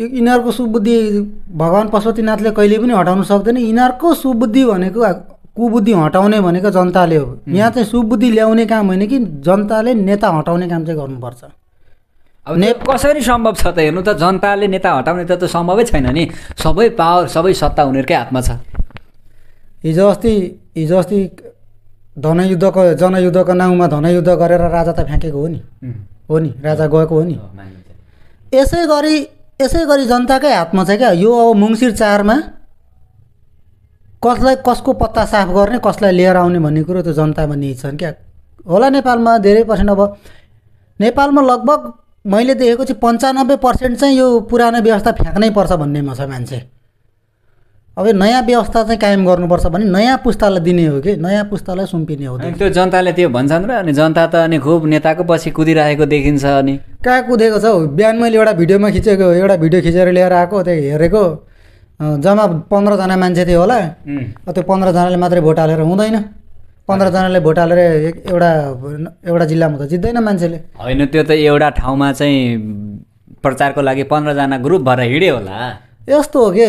यिनीहरूको सुबुद्धि भगवान् पशुपतिनाथले कहिले पनि हटाउन सक्दैन यिनीहरूको सुबुद्धि भनेको कुबुद्धि हटाउने भनेको जनताले हो यहाँ चाहिँ सुबुद्धि ल्याउने काम होइन कि जनताले नेता हटाउने काम चाहिँ गर्नुपर्छ अब ने कसरी सम्भव छ त हेर्नु त जनताले नेता हटाउने त सम्भवै छैन नि सबै पावर सबै सत्ता उनीहरूकै हातमा छ हिजो अस्ति हिजो अस्ति धनयुद्धको जनयुद्धको नाउँमा धनयुद्ध गरेर राजा त फ्याँकेको हो नि हो नि राजा गएको हो नि यसै गरी यसै गरी जनताकै हातमा छ क्या यो अब मङ्सिर चारमा कसलाई कसको पत्ता साफ गर्ने कसलाई लिएर आउने भन्ने कुरो त जनतामा नि छन् क्या होला नेपालमा धेरै पर्सेन्ट अब नेपालमा लगभग मैले देखेको चाहिँ पन्चानब्बे पर्सेन्ट चाहिँ यो पुरानो व्यवस्था फ्याँक्नै पर्छ भन्नेमा छ मान्छे अब नयाँ व्यवस्था चाहिँ कायम गर्नुपर्छ भने नयाँ पुस्तालाई दिने हो कि नयाँ पुस्तालाई सुम्पिने हो त्यो जनताले त्यो भन्छन् र अनि जनता त अनि खुब नेताको पछि कुदिरहेको देखिन्छ अनि कहाँ कुदेको छ हौ बिहान मैले एउटा भिडियोमा खिचेको एउटा भिडियो खिचेर लिएर आएको त्यो हेरेको जम्मा पन्ध्रजना मान्छे थियो होला त्यो पन्ध्रजनाले मात्रै भोट हालेर हुँदैन पन्ध्रजनाले भोट हालेर एउटा एउटा जिल्लामा त जित्दैन मान्छेले होइन त्यो त एउटा ठाउँमा चाहिँ प्रचारको लागि पन्ध्रजना ग्रुप भएर हिँड्यो होला यस्तो हो कि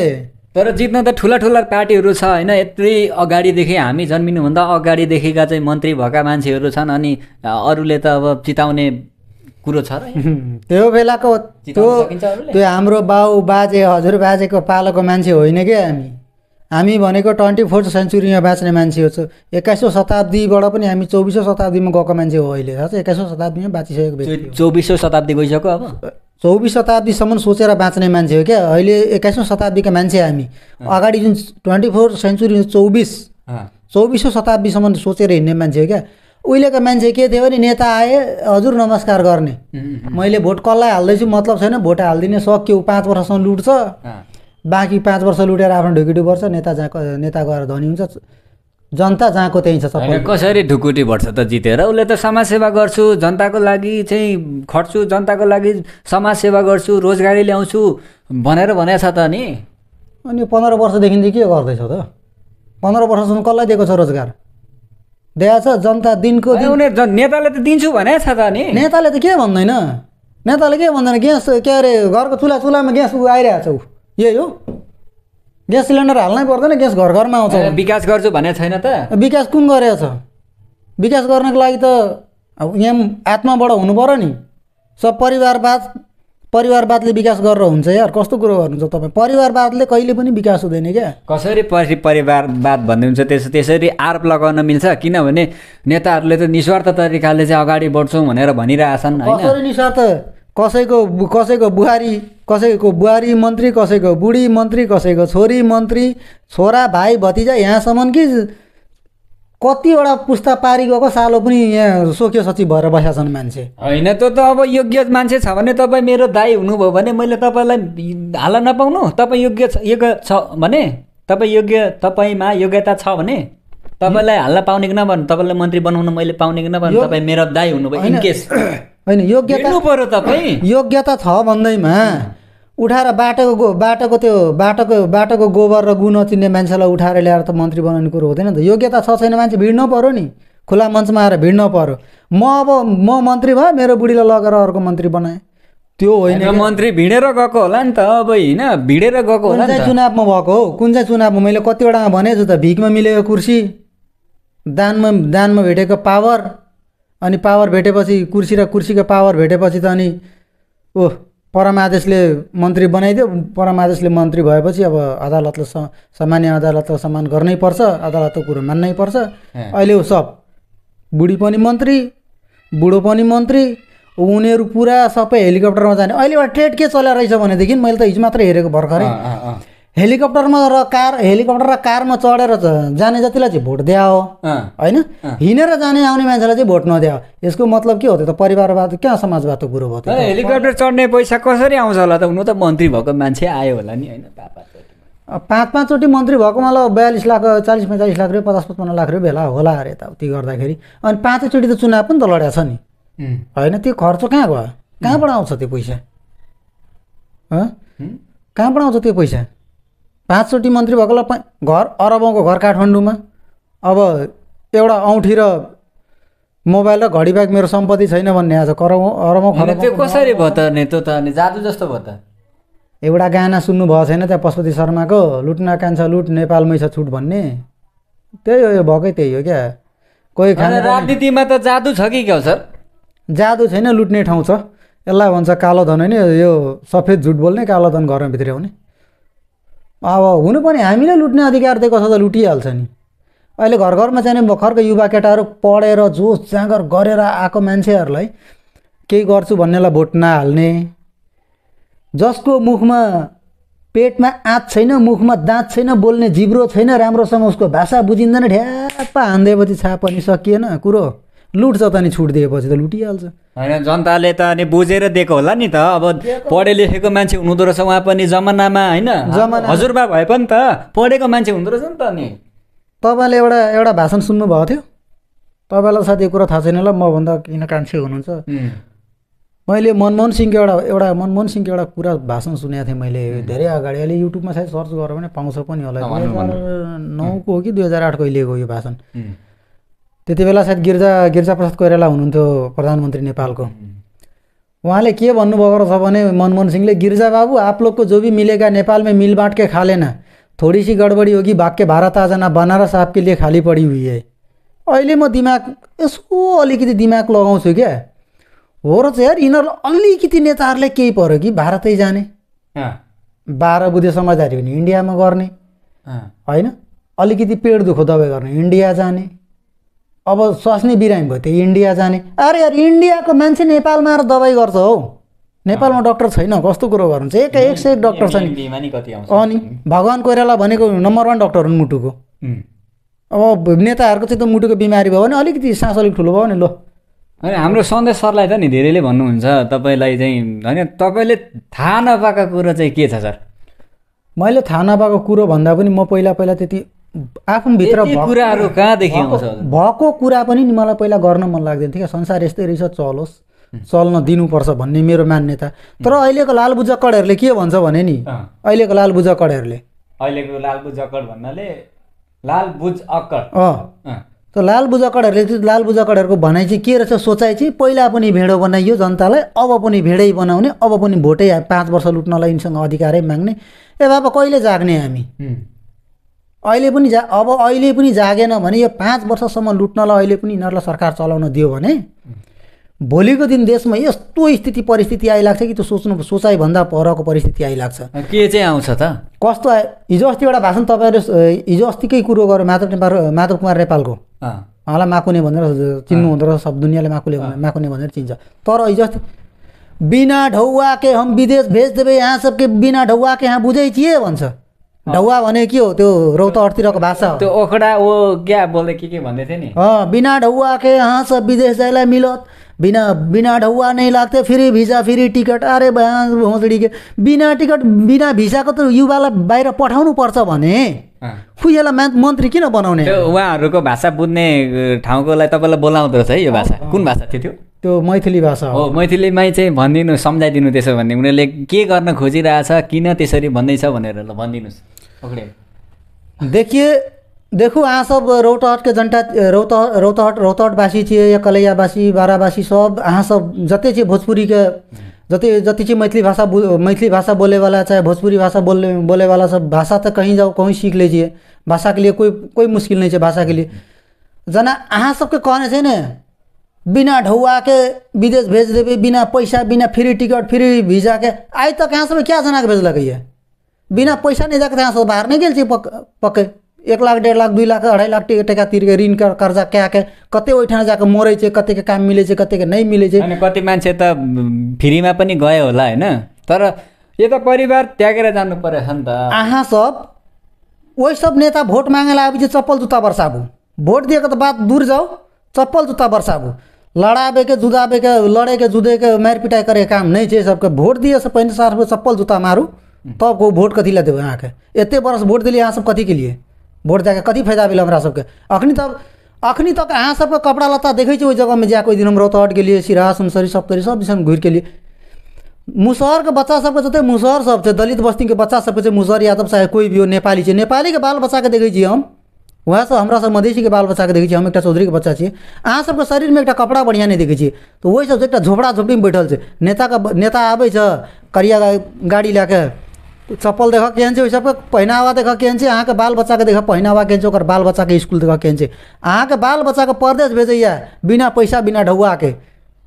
तर जित्न त ठुला ठुला पार्टीहरू छ होइन यत्रै अगाडिदेखि हामी जन्मिनुभन्दा अगाडिदेखिका चाहिँ मन्त्री भएका मान्छेहरू छन् अनि अरूले त अब चिताउने कुरो छ त्यो बेलाको त्यो त्यो हाम्रो बाउ बाजे हजुर बाजेको पालोको मान्छे होइन क्या हामी हामी भनेको ट्वेन्टी फोर्थ सेन्चुरीमा बाँच्ने मान्छे हो एक्काइसौँ शताब्दीबाट पनि हामी चौबिसौँ शताब्दीमा गएको मान्छे हो अहिले थाहा एक्काइसौँ शताब्दीमा बाँचिसकेको चौबिसौँ शताब्दी गइसक्यो अब चौबिस शताब्दीसम्म सोचेर बाँच्ने मान्छे हो क्या अहिले एक्काइसौँ शताब्दीका मान्छे हामी अगाडि जुन ट्वेन्टी फोर सेन्चुरी चौबिस चौबिसौँ शताब्दीसम्म सोचेर हिँड्ने मान्छे हो क्या उहिलेका मान्छे के थियो भने नेता आए हजुर नमस्कार गर्ने मैले भोट कसलाई हाल्दैछु मतलब छैन भोट हालिदिने सक्यो पाँच वर्षसम्म लुट्छ बाँकी पाँच वर्ष लुटेर आफ्नो ढुकिटु पर्छ नेता जहाँ नेता गएर धनी हुन्छ जनता जहाँको त्यहीँ छ सबै कसरी ढुकुटी भट्छ त जितेर उसले त समाजसेवा गर्छु जनताको लागि चाहिँ खट्छु जनताको लागि समाजसेवा गर्छु रोजगारी ल्याउँछु भनेर भनेको छ त नि अनि पन्ध्र वर्षदेखि चाहिँ के गर्दैछ त पन्ध्र वर्षसम्म कसलाई दिएको छ रोजगार छ जनता दिनको दिन नेताले त दिन्छु भने छ त नि नेताले त के भन्दैन नेताले के भन्दैन ग्यास के अरे घरको चुला चुलामा ग्यास आइरहेको छ यही हो ग्यास सिलिन्डर हाल्नै पर्दैन ग्यास घर घरमा आउँछ विकास गर्छु भने छैन त विकास कुन गरेको छ विकास गर्नको लागि त यहाँ आत्माबाट हुनु पऱ्यो नि सब परिवारवाद परिवारवादले विकास गरेर हुन्छ यार कस्तो कुरो गर्नुहुन्छ तपाईँ परिवारवादले कहिले पनि विकास हुँदैन क्या कसरी परि परिवारवाद भनिदिन्छ त्यस त्यसरी आरोप लगाउन मिल्छ किनभने नेताहरूले त निस्वार्थ तरिकाले चाहिँ अगाडि बढ्छौँ भनेर भनिरहेछन् कसरी निस्वार्थ कसैको कसैको बुहारी कसैको बुहारी मन्त्री कसैको बुढी मन्त्री कसैको छोरी मन्त्री छोरा भाइ भतिजा यहाँसम्म कि कतिवटा पुस्ता पारि गएको सालो पनि यहाँ सोख्यो सचिव भएर बसेका छन् मान्छे होइन त्यो त अब योग्य मान्छे छ भने तपाईँ मेरो दाई हुनुभयो भने मैले तपाईँलाई हाल नपाउनु तपाईँ योग्य छ योग्य छ भने तपाईँ योग्य तपाईँमा योग्यता छ भने तपाईँलाई हाल्न पाउने कि नभन्नु तपाईँलाई मन्त्री बनाउनु मैले पाउने कि नभन्नु तपाईँ मेरो दाई हुनुभयो इनकेस होइन योग्यता पर्यो तपाईँ योग्यता छ भन्दैमा उठाएर बाटोको गो बाटोको त्यो बाटोको बाटोको गोबर र गु नचिन्ने मान्छेलाई उठाएर ल्याएर त मन्त्री बनाउने कुरो हुँदैन नि त योग्यता छ छैन मान्छे भिड्नु पऱ्यो नि खुला मञ्चमा आएर भिड्न पऱ्यो म अब म मन्त्री भयो मेरो बुढीलाई लगेर अर्को मन्त्री बनाएँ त्यो होइन मन्त्री भिडेर गएको होला नि त अब होइन भिडेर गएको होला नि चुनावमा भएको हो कुन चाहिँ चुनावमा मैले कतिवटामा भनेछु त भिकमा मिलेको कुर्सी दानमा दानमा भेटेको पावर अनि पावर भेटेपछि कुर्सी र कुर्सीको पावर भेटेपछि त अनि ओह परमादेशले मन्त्री बनाइदियो परमादेशले मन्त्री भएपछि अब अदालतले स सामान्य अदालतलाई सम्मान गर्नै पर्छ अदालतको कुरो मान्नै पर्छ अहिले ऊ सब बुढी पनि मन्त्री बुढो पनि मन्त्री उनीहरू पुरा सबै हेलिकप्टरमा जाने अहिले एउटा ट्रेड के चला रहेछ भनेदेखि मैले त हिजो मात्रै हेरेको भर्खरै हेलिकप्टरमा र कार हेलिकप्टर र कारमा चढेर जाने जतिलाई चाहिँ भोट दिया हो होइन हिँडेर जाने आउने मान्छेलाई चाहिँ भोट नदिया यसको मतलब के हो त्यो त परिवारवाद कहाँ समाजवादको कुरो भयो हेलिकप्टर चढ्ने पैसा कसरी आउँछ होला त हुनु त मन्त्री भएको मान्छे आयो होला नि होइन पाँच पाँचचोटि मन्त्री भएको मलाई बयालिस लाख चालिस पैँचालिस लाख रुपियाँ पचास पचपन्न लाख रुपियाँ भेला होला अरे यताउति गर्दाखेरि अनि पाँचैचोटि त चुनाव पनि त लड्या छ नि होइन त्यो खर्च कहाँ गयो कहाँबाट आउँछ त्यो पैसा कहाँबाट आउँछ त्यो पैसा पाँचचोटि मन्त्री भएको होला घर अरबौँको घर काठमाडौँमा अब एउटा औँठी र मोबाइल र घडी बाहेक मेरो सम्पत्ति छैन भन्ने आज करौँ अरबौँ त्यो कसरी भयो त नि त्यो त अनि जादु जस्तो भयो त एउटा गाना सुन्नुभएको छैन त्यहाँ पशुपति शर्माको लुट्न कान्छ लुट नेपालमै छ छुट भन्ने त्यही हो यो भएकै त्यही हो क्या कोही खाने राजनीतिमा त जादु छ कि क्या सर जादु छैन लुट्ने ठाउँ छ यसलाई भन्छ कालो धन होइन यो सफेद झुट बोल्ने कालो धन घरमा भित्र आउने अब हुनु पनि हामीले लुट्ने अधिकार दिएको छ त लुटिहाल्छ नि अहिले घर घरमा जाने भर्खरको युवा केटाहरू पढेर जोस जाँगर गरेर आएको मान्छेहरूलाई केही गर्छु भन्नेलाई भोट नहाल्ने जसको मुखमा पेटमा आँच छैन मुखमा दाँत छैन बोल्ने जिब्रो छैन राम्रोसँग उसको भाषा बुझिँदैन ठ्याप्पा हान्दैपछि छाप पनि सकिएन कुरो लुट्छ त नि छुट दिएपछि त लुटिहाल्छ होइन जनताले त अनि बुझेर दिएको होला नि त अब पढे लेखेको मान्छे हुनुहुँदो रहेछ उहाँ पनि जमानामा होइन हजुरबा भए पनि त पढेको मान्छे हुँदो रहेछ नि त नि तपाईँले एउटा एउटा भाषण सुन्नुभएको थियो तपाईँलाई सायद यो कुरा थाहा छैन ल म भन्दा किन कान्छे हुनुहुन्छ मैले मनमोहन सिंहको एउटा एउटा मनमोहन सिंहको एउटा कुरा भाषण सुनेको थिएँ मैले धेरै अगाडि अहिले युट्युबमा सायद सर्च गरेर पनि पाउँछ पनि होला दुई नौको हो कि दुई हजार आठको अहिलेको यो भाषण त्यति बेला सायद गिर्जा प्रसाद कोइराला हुनुहुन्थ्यो प्रधानमन्त्री नेपालको उहाँले के भन्नुभएको रहेछ भने मनमोहन सिंहले गिर्जा बाबु आप लोगको जो भी मिलेगा नेपालमै मिल बाँटके खालेन थोडी सी गडबडी होगी भाग्य भारत आजना बनारस आपके लिए खाली पडी हुई है अहिले म दिमाग यसो अलिकति दिमाग लगाउँछु क्या हो र चाहिँ यार यिनीहरू अलिकति नेताहरूले केही पऱ्यो कि भारतै जाने बाह्र बुधे समझदारी भने इन्डियामा गर्ने होइन अलिकति पेट दुखो दबाई गर्ने इन्डिया जाने अब स्वास्नी बिरामी भयो त्यो इन्डिया जाने अरे यार इन्डियाको मान्छे नेपालमा आएर दबाई गर्छ हौ नेपालमा डक्टर छैन कस्तो कुरो गर्नुहुन्छ एक एक सय एक डक्टर छ नि अनि भगवान् कोइराला भनेको नम्बर वान डक्टर हुन् मुटुको अब नेताहरूको चाहिँ त मुटुको बिमारी भयो भने अलिकति सास अलिक ठुलो भयो नि ल होइन हाम्रो सन्देश सरलाई त नि धेरैले भन्नुहुन्छ तपाईँलाई चाहिँ होइन तपाईँले थाहा नपाएको कुरो चाहिँ के छ सर मैले थाहा नपाएको कुरो भन्दा पनि म पहिला पहिला त्यति आफूभित्र कुराहरू कहाँदेखि भएको कुरा पनि नि मलाई पहिला गर्न मन लाग्दैन थियो क्या संसार यस्तै रहेछ चलोस् चल्न दिनुपर्छ भन्ने मेरो मान्यता तर अहिलेको लालबु जकडहरूले के भन्छ भने नि अहिलेको लालबु जकडहरूले अहिलेको लालबु भन्नाले लालबुज अक्कड त लालबु जकडहरूले भनाइ चाहिँ के रहेछ सोचाइ चाहिँ पहिला पनि भेडो बनाइयो जनतालाई अब पनि भेडै बनाउने अब पनि भोटै पाँच वर्ष लुट्नलाई यिनीसँग अधिकारै माग्ने ए बाबा कहिले जाग्ने हामी अहिले पनि जा अब अहिले पनि जागेन भने यो पाँच वर्षसम्म लुट्नलाई अहिले पनि यिनीहरूलाई सरकार चलाउन दियो भने भोलिको दिन देशमा यस्तो स्थिति परिस्थिति आइलाग्छ कि त्यो सोच्नु सोचाइभन्दा परको परिस्थिति आइलाग्छ के चाहिँ आउँछ त कस्तो आयो हिजो अस्ति एउटा भाषण तपाईँहरूले हिजो अस्तिकै कुरो गरेर माधव नेपाल माधव कुमार नेपालको उहाँलाई माकुने भनेर चिन्नु हुँदो रहेछ सब दुनियाँले माकुले माकुने भनेर चिन्छ तर हिजो अस्ति बिना ढौवाके के हम विदेश भेज देबै यहाँ सबके बिना ढौवाके यहाँ बुझै थिए भन्छ ढौवा भने के हो त्यो रौता भाषा त्यो ओखडा ओ क्या बोल्दै के के भन्दै थियो नि अँ बिना ढौवा के हाँस विदेश जाइलाई मिलत बिना बिना ढौवा नै लाग्थ्यो फेरि भिसा फेरि टिकट अरे भोँसडी के बिना टिकट बिना भिसाको त युवालाई बाहिर पठाउनु पर्छ भने खुइला मन्त्री किन बनाउने उहाँहरूको भाषा बुझ्ने ठाउँकोलाई तपाईँलाई बोलाउँदो रहेछ है यो भाषा कुन भाषा थियो त्यो त्यो मैथिली भाषा हो मैथिलीमै चाहिँ भनिदिनु सम्झाइदिनु त्यसो भने उनीहरूले के गर्न खोजिरहेछ किन त्यसरी भन्दैछ भनेर ल भनिदिनुहोस् देखिए देखु अहाँ सब रौतहट के जनता रौतहट रौतहट रौतहटवासी छियै या कलैयावासी बारावासी सब अहाँ सब जते छियै भोजपुरीके जति जति चाहिँ मैथिली भाषा मैथिली भाषा बोलैवला चाहे भोजपुरी भाषा बोल्ने बोलैवला सब भाषा त कहीँ जाउ कहीँ सीख लै छियै भाषाके लिए कोइ कोइ मुश्किल नहि छै भाषाके लिए जेना अहाँ सबके कहने छै ने बिना ढौवा के विदेश भेज देबे बिना पैसा बिना फ्री टिकट फ्री भिजा के आइ त कहाँसँ में क्या जना के है बिना पैसा नै जाके कहाँसँ बाहर नै गेल छी पके पक्कै एक लाख डेढ लाख दुई लाख अढाई लाख टाका के ऋण कर्जा क्या के कते ओहिठाम जाके मरै छै के काम मिलै छै के नै मिलै छै अनि कति मान्छे त फ्रीमा पनि गयो होला होइन तर यो त परिवार त्यागेर जानु परेछ नि त आहा सब ओहि सब नेता भोट मागेर आएपछि चप्पल जुत्ता बर्साबु भोट दिएको त बात दूर जाऊ चप्पल जुत्ता बरसाबु लड़ाबे के जुदाबे के लड़े के जुदे के मार पिटाई करे काम नहीं है सबके वोट दिए से पहिने सार चप्पल जूता मारू हम्म। तब तो वोट कथी देवे देबै के एते बरस वोट दिली अहाँ सब कथी के लिए वोट दए कथी फायदा मिले हमारा सबके अखनी तब अखनी तक अहाँ सबके कपड़ा लत्ता देखे छियै जगह में जाकऽ दिन हम रौतहट गेलियै सिरा सुनसरी सप्तरी सब के लिए मुसहर के बच्चा सबके जते मुसहर सब दलित बस्ती के बच्चा सबके मुसहर यादव चाहे कोई भी हो नेपाली नेपाली के बाल बच्चा के देखे हम वएह सब तो हमरा सब मधेसी के बाल बच्चा के देखै हम एकटा चौधरी के बच्चा छे अहाँ सबके शरीर में एक कपड़ा बढ़िया नहीं देखै छियै तऽ तो ओहि सबसँ झोपड़ा झोपड़ी में बैठल नेता नेताके नेता आबे करिया गाड़ी लैके तो चप्पल देखऽ केहन छै ओहि सबके पहिनावा देखऽ केहन छै अहाँके बाल बच्चाके देखऽ पहिनावा केहन छै ओकर बाल बच्चाके इसकुल देखऽ केहन छै अहाँके बाल बच्चाके परदेश भेजैए बिना पैसा बिना ढौआके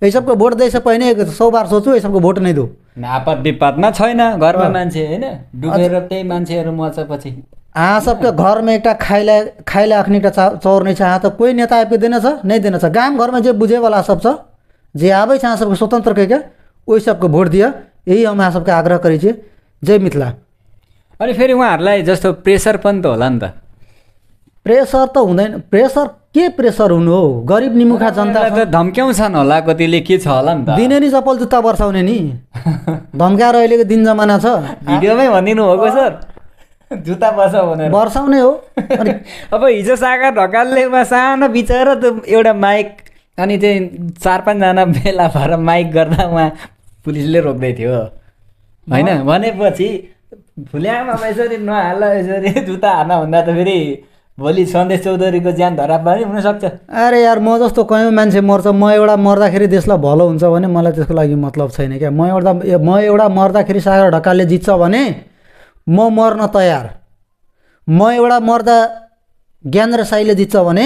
एहि सबके भोट दैसँ पहिने सौ बार सोचू एहि सबके भोट नहि दू आपद विपदमा छैन घरमा मान्छे होइन डुबेर त्यही मान्छेहरू मर्छ पछि अहाँ सबको घरमा एकटा खाइला खाइला अखनी एउटा चा चौर नै छ अहाँ त कोइ नेता आइपुग्यो दिने छ नै दिने छ गाम घरमा जे बुझेवाला सब छ जे आबै छ अहाँ के स्वतन्त्र क्या ओहि सबको भोट दियो यही हम अहाँ आग्रह गरै छ जय मिथिला अनि फेरि उहाँहरूलाई जस्तो प्रेसर पनि त होला नि त प्रेसर त हुँदैन प्रेसर के प्रेसर हुनु हो गरिब निमुखा जनता त धम्क्याउँछन् होला कतिले के छ होला नि त दिने नि चप्पल जुत्ता वर्षाउने नि धम्काएर अहिलेको दिन जमाना छ भिडियोमै भनिदिनु भएको सर जुत्ता बसाउ भनेर बर्साउने हो अनि अब हिजो सागर ढकाललेमा सानो बिचरा त्यो एउटा माइक अनि चाहिँ चार पाँचजना भेला भएर माइक गर्दा उहाँ पुलिसले रोक्दै थियो होइन भनेपछि फुल्यामा यसरी नहाल यसरी जुत्ता हार्न भन्दा त फेरि भोलि सन्देश चौधरीको ज्यान धरा पनि हुनसक्छ अरे यार म जस्तो कयौँ मान्छे मर्छ म एउटा मर्दाखेरि देशलाई भलो हुन्छ भने मलाई त्यसको लागि मतलब छैन क्या म एउटा म एउटा मर्दाखेरि सागर ढकालले जित्छ भने म मर्न तयार म एउटा मर्दा ज्ञानेन्द्र साईले दिन्छ भने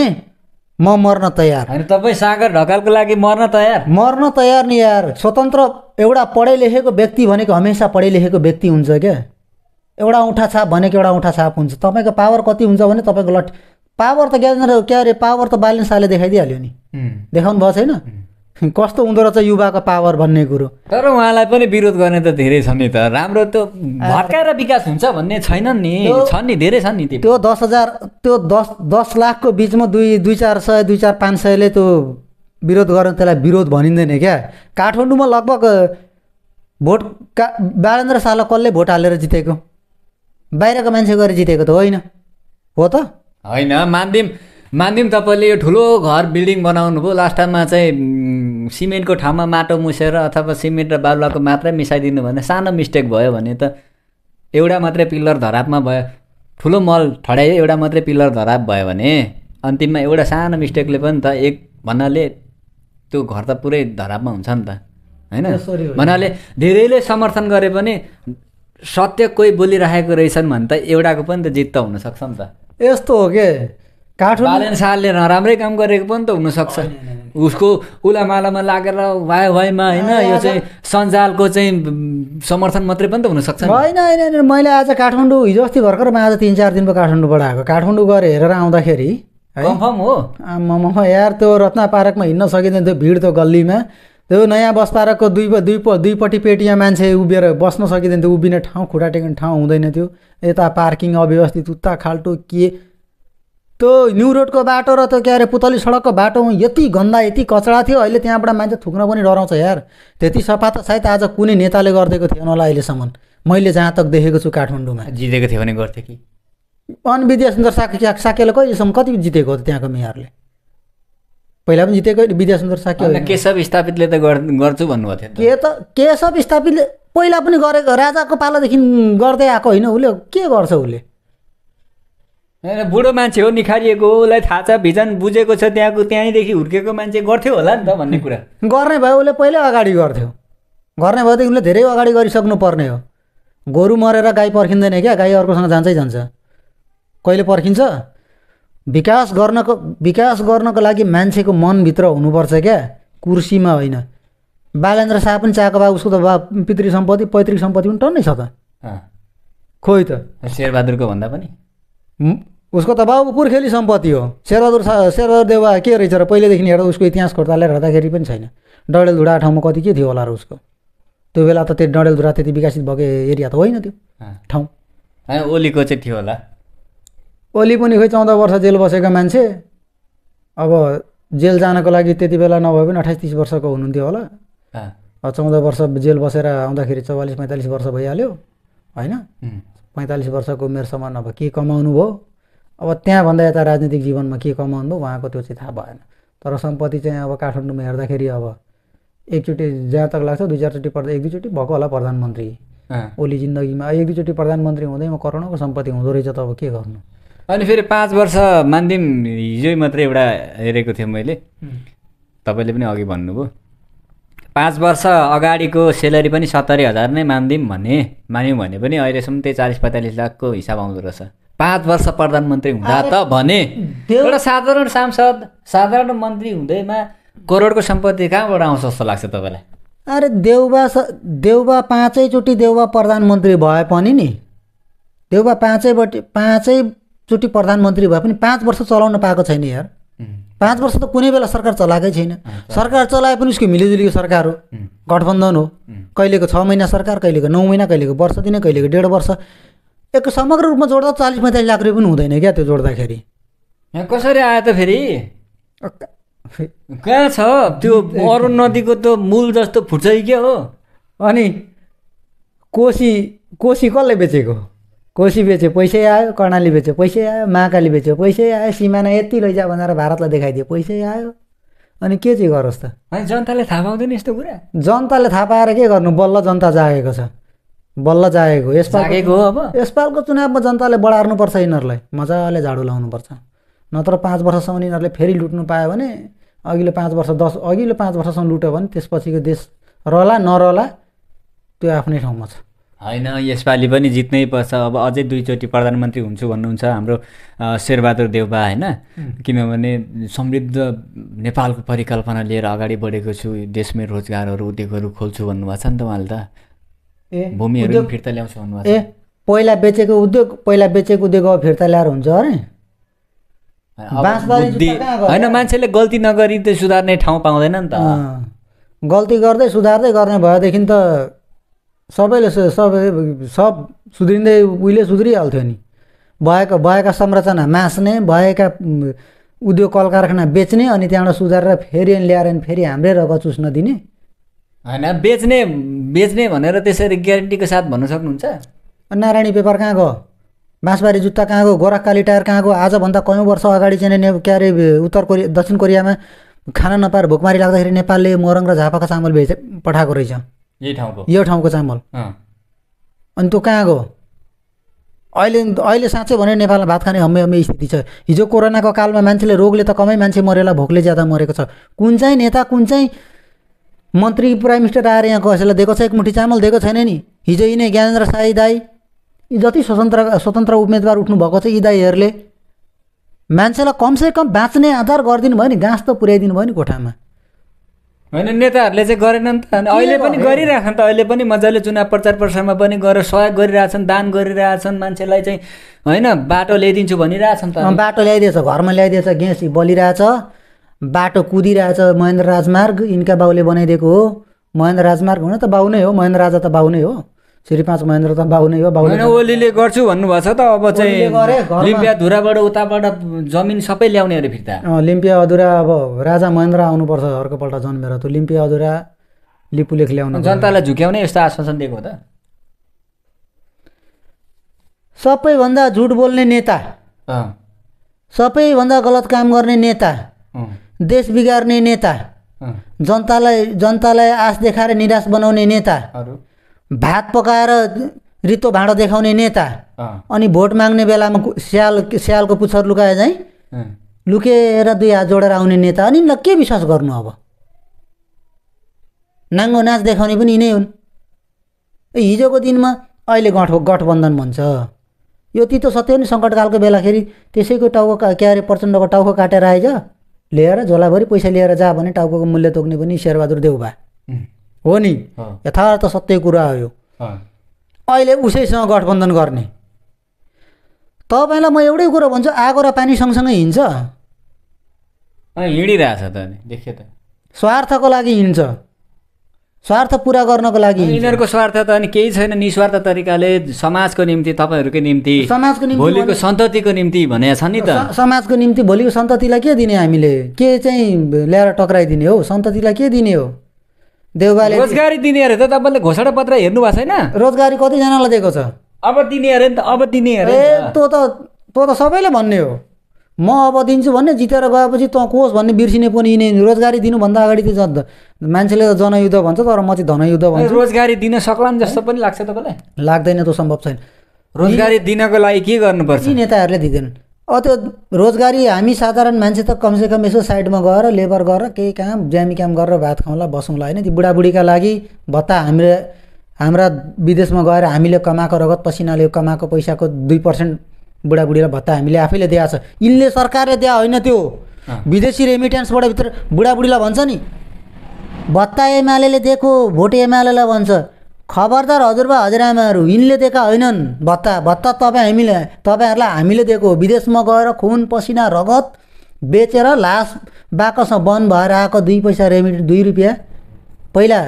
म मर्न तयार होइन तपाईँ सागर ढकालको लागि मर्न तयार मर्न तयार नि यार स्वतन्त्र एउटा पढे लेखेको व्यक्ति भनेको हमेसा पढे लेखेको व्यक्ति हुन्छ क्या एउटा औँठा छाप भनेको एउटा औँठा छाप हुन्छ तपाईँको पावर कति हुन्छ भने तपाईँको लट पावर त ज्ञानेन्द्र के अरे पावर त बालेन शाहले देखाइदिइहाल्यो नि देखाउनु भएको छैन कस्तो हुँदो रहेछ युवाको पावर भन्ने कुरो तर उहाँलाई पनि विरोध गर्ने त धेरै छ नि त राम्रो त्यो भत्काएर विकास हुन्छ भन्ने छैन नि छन् नि धेरै छन् नि त्यो दस हजार त्यो दस दस लाखको बिचमा दुई दुई चार सय दुई चार पाँच सयले त्यो विरोध गर्न त्यसलाई विरोध भनिँदैन क्या काठमाडौँमा लगभग भोट का बालेन्द्र साल कसले भोट हालेर जितेको बाहिरको मान्छे गएर जितेको त होइन हो त होइन मान्दिम मानिदिउँ तपाईँले यो ठुलो घर बिल्डिङ बनाउनु भयो लास्ट टाइममा चाहिँ सिमेन्टको ठाउँमा माटो मुसेर अथवा सिमेन्ट र बालुवाको मात्रै मिसाइदिनु भने सानो मिस्टेक भयो भने त एउटा मात्रै पिल्लर धरापमा भयो ठुलो मल ठडायो एउटा मात्रै पिल्लर धराप भयो भने अन्तिममा एउटा सानो मिस्टेकले पनि त एक भन्नाले त्यो घर त पुरै धरापमा हुन्छ नि त होइन भन्नाले धेरैले समर्थन गरे पनि सत्य कोही बोलिराखेको रहेछन् भने त एउटाको पनि त जित त हुनसक्छ नि त यस्तो हो के काठमाडौँ सालले नराम्रै काम गरेको पनि त हुनसक्छ उसको उलामालामा लागेर वाइ वाइमा होइन यो चाहिँ सञ्जालको चाहिँ समर्थन मात्रै पनि त हुनसक्छ होइन होइन होइन मैले आज काठमाडौँ हिजो अस्ति भर्खर म आज तिन चार दिनको काठमाडौँबाट आएको काठमाडौँ गएर हेरेर आउँदाखेरि कन्फर्म हो म यार त्यो रत्न पार्कमा हिँड्न सकिँदैन त्यो भिड त्यो गल्लीमा त्यो नयाँ बस पार्कको दुई दुई दुईपट्टि पेटिया मान्छे उभिएर बस्न सकिँदैन त्यो उभिने ठाउँ खुट्टा टेक्ने ठाउँ हुँदैन थियो यता पार्किङ अव्यवस्थित उता खाल्टो के त्यो न्यु रोडको बाटो र त्यो के अरे पुतली सडकको बाटो यति गन्दा यति कचडा थियो अहिले त्यहाँबाट मान्छे थुक्न पनि डराउँछ यार त्यति सफा त सायद आज कुनै नेताले गरिदिएको थिएन होला अहिलेसम्म मैले जहाँ तक देखेको छु काठमाडौँमा जितेको थियो भने गर्थेँ कि अनि विद्या सुन्दर साके साकेले कहिलेसम्म कति जितेको हो त्यहाँको मेयरले पहिला पनि जितेको विद्या सुन्दर साके केशव स्थापितले त गर्छु भन्नुभएको थियो के त केशव स्थापितले पहिला पनि गरेको राजाको पालादेखि गर्दै आएको होइन उसले के गर्छ उसले होइन बुढो मान्छे हो निखारिएको उसलाई थाहा छ भिजन बुझेको छ त्यहाँको त्यहीँदेखि हुर्केको मान्छे गर्थ्यो होला नि त भन्ने कुरा गर्ने भयो उसले पहिल्यै अगाडि गर्थ्यो गर्ने त उसले धेरै अगाडि गरिसक्नु पर्ने हो गोरु मरेर गाई पर्खिँदैन क्या गाई अर्कोसँग जान्छै जान्छ कहिले पर्खिन्छ विकास गर्नको विकास गर्नको लागि मान्छेको मनभित्र हुनुपर्छ क्या कुर्सीमा होइन बालेन्द्र शाह पनि चाहेको बा उसको त बा पितृ सम्पत्ति पैतृक सम्पत्ति पनि टन्नै छ त खोइ त शेरबहादुरको भन्दा पनि उसको त बाबु पुर्खेली सम्पत्ति हो शेरबहादुर शेरबहादुर देवा के रहेछ र पहिल्यैदेखि हेर्दा उसको इतिहास खोर्तालेर हेर्दाखेरि पनि छैन डडेलधुरा ठाउँमा कति के थियो होला र उसको त्यो बेला त त्यो डडेलधुरा त्यति विकसित भएको एरिया त होइन त्यो ठाउँ ओलीको चाहिँ थियो होला ओली पनि खोइ चौध वर्ष जेल बसेको मान्छे अब जेल जानको लागि त्यति बेला नभए पनि अठाइस तिस वर्षको हुनुहुन्थ्यो होला चौध वर्ष जेल बसेर आउँदाखेरि चौवालिस पैँतालिस वर्ष भइहाल्यो होइन पैँतालिस वर्षको उमेरसम्म अब के कमाउनु भयो अब त्यहाँभन्दा यता राजनीतिक जीवनमा के कमाउनु भयो उहाँको त्यो चाहिँ थाहा भएन तर सम्पत्ति चाहिँ अब काठमाडौँमा हेर्दाखेरि अब एकचोटि जहाँ तक लाग्छ दुई चारचोटि पर्दा एक दुईचोटि भएको होला प्रधानमन्त्री ओली जिन्दगीमा एक दुईचोटि प्रधानमन्त्री हुँदैमा करोडौँको सम्पत्ति हुँदो रहेछ त अब के गर्नु अनि फेरि पाँच वर्ष मान्दिम हिजै मात्रै एउटा हेरेको थिएँ मैले तपाईँले पनि अघि भन्नुभयो पाँच वर्ष अगाडिको सेलेरी पनि सत्तरी हजार नै मानिदिउँ भने मान्यौँ भने पनि अहिलेसम्म त्यही चालिस पैँतालिस लाखको हिसाब आउँदो रहेछ पाँच वर्ष प्रधानमन्त्री हुँदा त भने एउटा साधारण सांसद साधारण मन्त्री हुँदैमा करोडको सम्पत्ति कहाँबाट आउँछ जस्तो लाग्छ तपाईँलाई अरे देउबा देउबा पाँचैचोटि देउबा प्रधानमन्त्री भए पनि नि देउबा पाँचैपट्टि पाँचैचोटि प्रधानमन्त्री भए पनि पाँच वर्ष चलाउन पाएको छैन यार पाँच वर्ष त कुनै बेला सरकार चलाएकै छैन सरकार चलाए पनि उसको मिलिजुलीको सरकार हो गठबन्धन हो कहिलेको छ महिना सरकार कहिलेको नौ महिना कहिलेको वर्ष दिन कहिलेको डेढ वर्ष एक समग्र रूपमा जोड्दा चालिस पैँतालिस लाख रुपियाँ पनि हुँदैन क्या त्यो जोड्दाखेरि कसरी आयो त फेरि कहाँ छ त्यो अरू नदीको त्यो मूल जस्तो फुट्छ कि हो अनि कोसी कोसी कसले बेचेको कोसी बेच्यो पैसै आयो कर्णाली बेच्यो पैसै आयो महाकाली बेच्यो पैसै आयो सिमाना यति लैजा भनेर भारतलाई देखाइदियो पैसै आयो अनि के चाहिँ गरोस् त अनि जनताले थाहा पाउँदैन यस्तो कुरा जनताले थाहा पाएर के गर्नु बल्ल जनता जागेको छ बल्ल जागेको यसपालको अब यसपालको चुनावमा जनताले बढार्नुपर्छ यिनीहरूलाई मजाले झाडु लाउनुपर्छ नत्र पाँच वर्षसम्म यिनीहरूले फेरि लुट्नु पायो भने अघिल्लो पाँच वर्ष दस अघिल्लो पाँच वर्षसम्म लुट्यो भने त्यसपछिको देश रहला नरहला त्यो आफ्नै ठाउँमा छ होइन यसपालि पनि जित्नै पर्छ अब अझै दुईचोटि प्रधानमन्त्री हुन्छु भन्नुहुन्छ हाम्रो शेरबहादुर देउबा होइन किनभने समृद्ध नेपालको परिकल्पना लिएर अगाडि बढेको छु देशमै रोजगारहरू उद्योगहरू खोल्छु भन्नुभएको छ नि त उहाँले त ए भूमिहरू फिर्ता ल्याउँछु भन्नुभएको ए पहिला बेचेको उद्योग पहिला बेचेको उद्योग अब फिर्ता ल्याएर हुन्छ अरे होइन मान्छेले गल्ती नगरी त सुधार्ने ठाउँ पाउँदैन नि त गल्ती गर्दै सुधार्दै गर्ने भएदेखि त सबैले सबै सब सुध्रिँदै उहिले सुध्रिहाल्थ्यो नि भएका भएका संरचना मास्ने भएका उद्योग कल कारखाना बेच्ने अनि त्यहाँबाट सुधारेर फेरि अनि ल्याएर अनि फेरि हाम्रै रग चुस्न दिने होइन बेच्ने बेच्ने भनेर त्यसरी ग्यारेन्टीको साथ भन्न सक्नुहुन्छ नारायणी पेपर कहाँ गयो बाँसबारी जुत्ता कहाँ गयो गोरखकाली टायर कहाँ गयो आजभन्दा कयौँ वर्ष अगाडि चाहिँ ने के अरे उत्तर कोरिया दक्षिण कोरियामा खाना नपाएर भोकमारी लाग्दाखेरि नेपालले मोरङ र झापाको चामल भेज पठाएको रहेछ यही ठाउँको यो ठाउँको चामल अनि त्यो कहाँ गयो अहिले अहिले साँच्चै भने नेपालमा भात खाने हम्मे हम्मे स्थिति छ हिजो कोरोनाको कालमा मान्छेले रोगले त कमै मान्छे मरेला भोकले ज्यादा मरेको छ कुन चाहिँ नेता कुन चाहिँ मन्त्री प्राइम मिनिस्टर आएर यहाँ कसैलाई दिएको छ एकमुठी चामल दिएको छैन नि हिजो यिनै ज्ञानेन्द्र साई दाई यी जति स्वतन्त्र स्वतन्त्र उम्मेदवार उठ्नु भएको छ यी दाईहरूले मान्छेलाई कमसेकम बाँच्ने आधार गरिदिनु भयो नि गाँस त पुर्याइदिनु भयो नि कोठामा होइन नेताहरूले चाहिँ गरेन नि त अहिले पनि गरिरहेछन् त अहिले पनि मजाले चुनाव प्रचार प्रसारमा पनि गएर सहयोग गरिरहेछन् दान गरिरहेछन् मान्छेलाई चाहिँ होइन बाटो ल्याइदिन्छु भनिरहेछन् त बाटो ल्याइदिएछ घरमा ल्याइदिएछ ग्यास बलिरहेछ बाटो कुदिरहेछ महेन्द्र राजमार्ग यिनका बाउले बनाइदिएको हो महेन्द्र राजमार्ग हुन त बाउ नै हो महेन्द्र राजा त बाउ नै हो श्री पाँच महेन्द्र त बाहु नै हो बाउ ओलीले गर्छु भन्नुभएको छ त अब चाहिँ लिम्पिया धुराबाट उताबाट जमिन सबै ल्याउने अरे फिर्ता लिम्पिया अधुरा अब राजा महेन्द्र आउनुपर्छ अर्कोपल्ट जन्मेर त लिम्पिया अधुरा लिपुलेख ल्याउनु जनतालाई झुक्याउने यस्तो आश्वासन दिएको त सबैभन्दा झुट बोल्ने नेता सबैभन्दा गलत काम गर्ने नेता देश बिगार्ने नेता जनतालाई जनतालाई आश देखाएर निराश बनाउने नेता भात पकाएर रित्तो भाँडो देखाउने नेता अनि भोट माग्ने बेलामा स्याल स्यालको पुच्छर लुकाए चाहिँ लुकेर दुई हात जोडेर आउने नेता अनि ल के विश्वास गर्नु अब नाङ्गो नाच देखाउने पनि यिनै हुन् हिजोको दिनमा अहिले गठ गठबन्धन भन्छ यो तितो सत्य नि सङ्कटकालको बेलाखेरि त्यसैको टाउको के अरे प्रचण्डको टाउको काटेर आएछ लिएर झोलाभरि पैसा लिएर जा भने टाउको मूल्य तोक्ने पनि शेरबहादुर देउबा हो नि यथार्थ सत्य कुरा हो यो अहिले उसैसँग गठबन्धन गर्ने तपाईँलाई म एउटै कुरो भन्छु आगो र पानी सँगसँगै हिँड्छ हिँडिरहेछ त देखे त स्वार्थको लागि हिँड्छ स्वार्थ पुरा गर्नको लागि यिनीहरूको स्वार्थ त अनि केही छैन निस्वार्थ तरिकाले समाजको निम्ति तपाईँहरूकै निम्ति समाजको निम्ति भोलिको सन्ततिको निम्ति भनेको छ नि त समाजको निम्ति भोलिको सन्ततिलाई के दिने हामीले के चाहिँ ल्याएर टक्राइदिने हो सन्ततिलाई के दिने हो देउबाले रोजगारी दिने दिनेहरू त तपाईँले घोषणा पत्र हेर्नु भएको छैन रोजगारी कतिजनालाई दिएको छ अब दिने अरे नि त अब दिने अरे ए तँ त तँ त सबैले भन्ने हो म अब दिन्छु भन्ने जितेर गएपछि तँ कोस् भन्ने बिर्सिने पनि यिनी रोजगारी दिनुभन्दा अगाडि त मान्छेले त जनयुद्ध भन्छ तर म चाहिँ धनयुद्ध भन्छु रोजगारी दिन सक्ला जस्तो पनि लाग्छ तपाईँलाई लाग्दैन त्यो सम्भव छैन रोजगारी दिनको लागि के गर्नुपर्छ यी नेताहरूले दिँदैनन् अब त्यो रोजगारी हामी साधारण मान्छे त कमसेकम यसो साइडमा गएर लेबर गरेर केही काम ज्यामी काम गरेर भात खुवाउँला बसौँला होइन ती बुढाबुढीका लागि भत्ता हामीले हाम्रा विदेशमा गएर हामीले कमाएको रगत पसिनाले कमाएको पैसाको दुई पर्सेन्ट बुढाबुढीलाई भत्ता हामीले आफैले दिएको छ यिनले सरकारले दिए होइन त्यो विदेशी रेमिटेन्सबाट भित्र बुढाबुढीलाई भन्छ नि भत्ता एमाले दिएको भोट एमालेलाई भन्छ खबरदार हजुरबा हजुरआमाहरू यिनले दिएका होइनन् भत्ता भत्ता तपाईँ हामीले तपाईँहरूलाई हामीले दिएको विदेशमा गएर खुन पसिना रगत बेचेर लास बाकसमा बन्द भएर आएको दुई पैसा रेमिट दुई रुपियाँ पहिला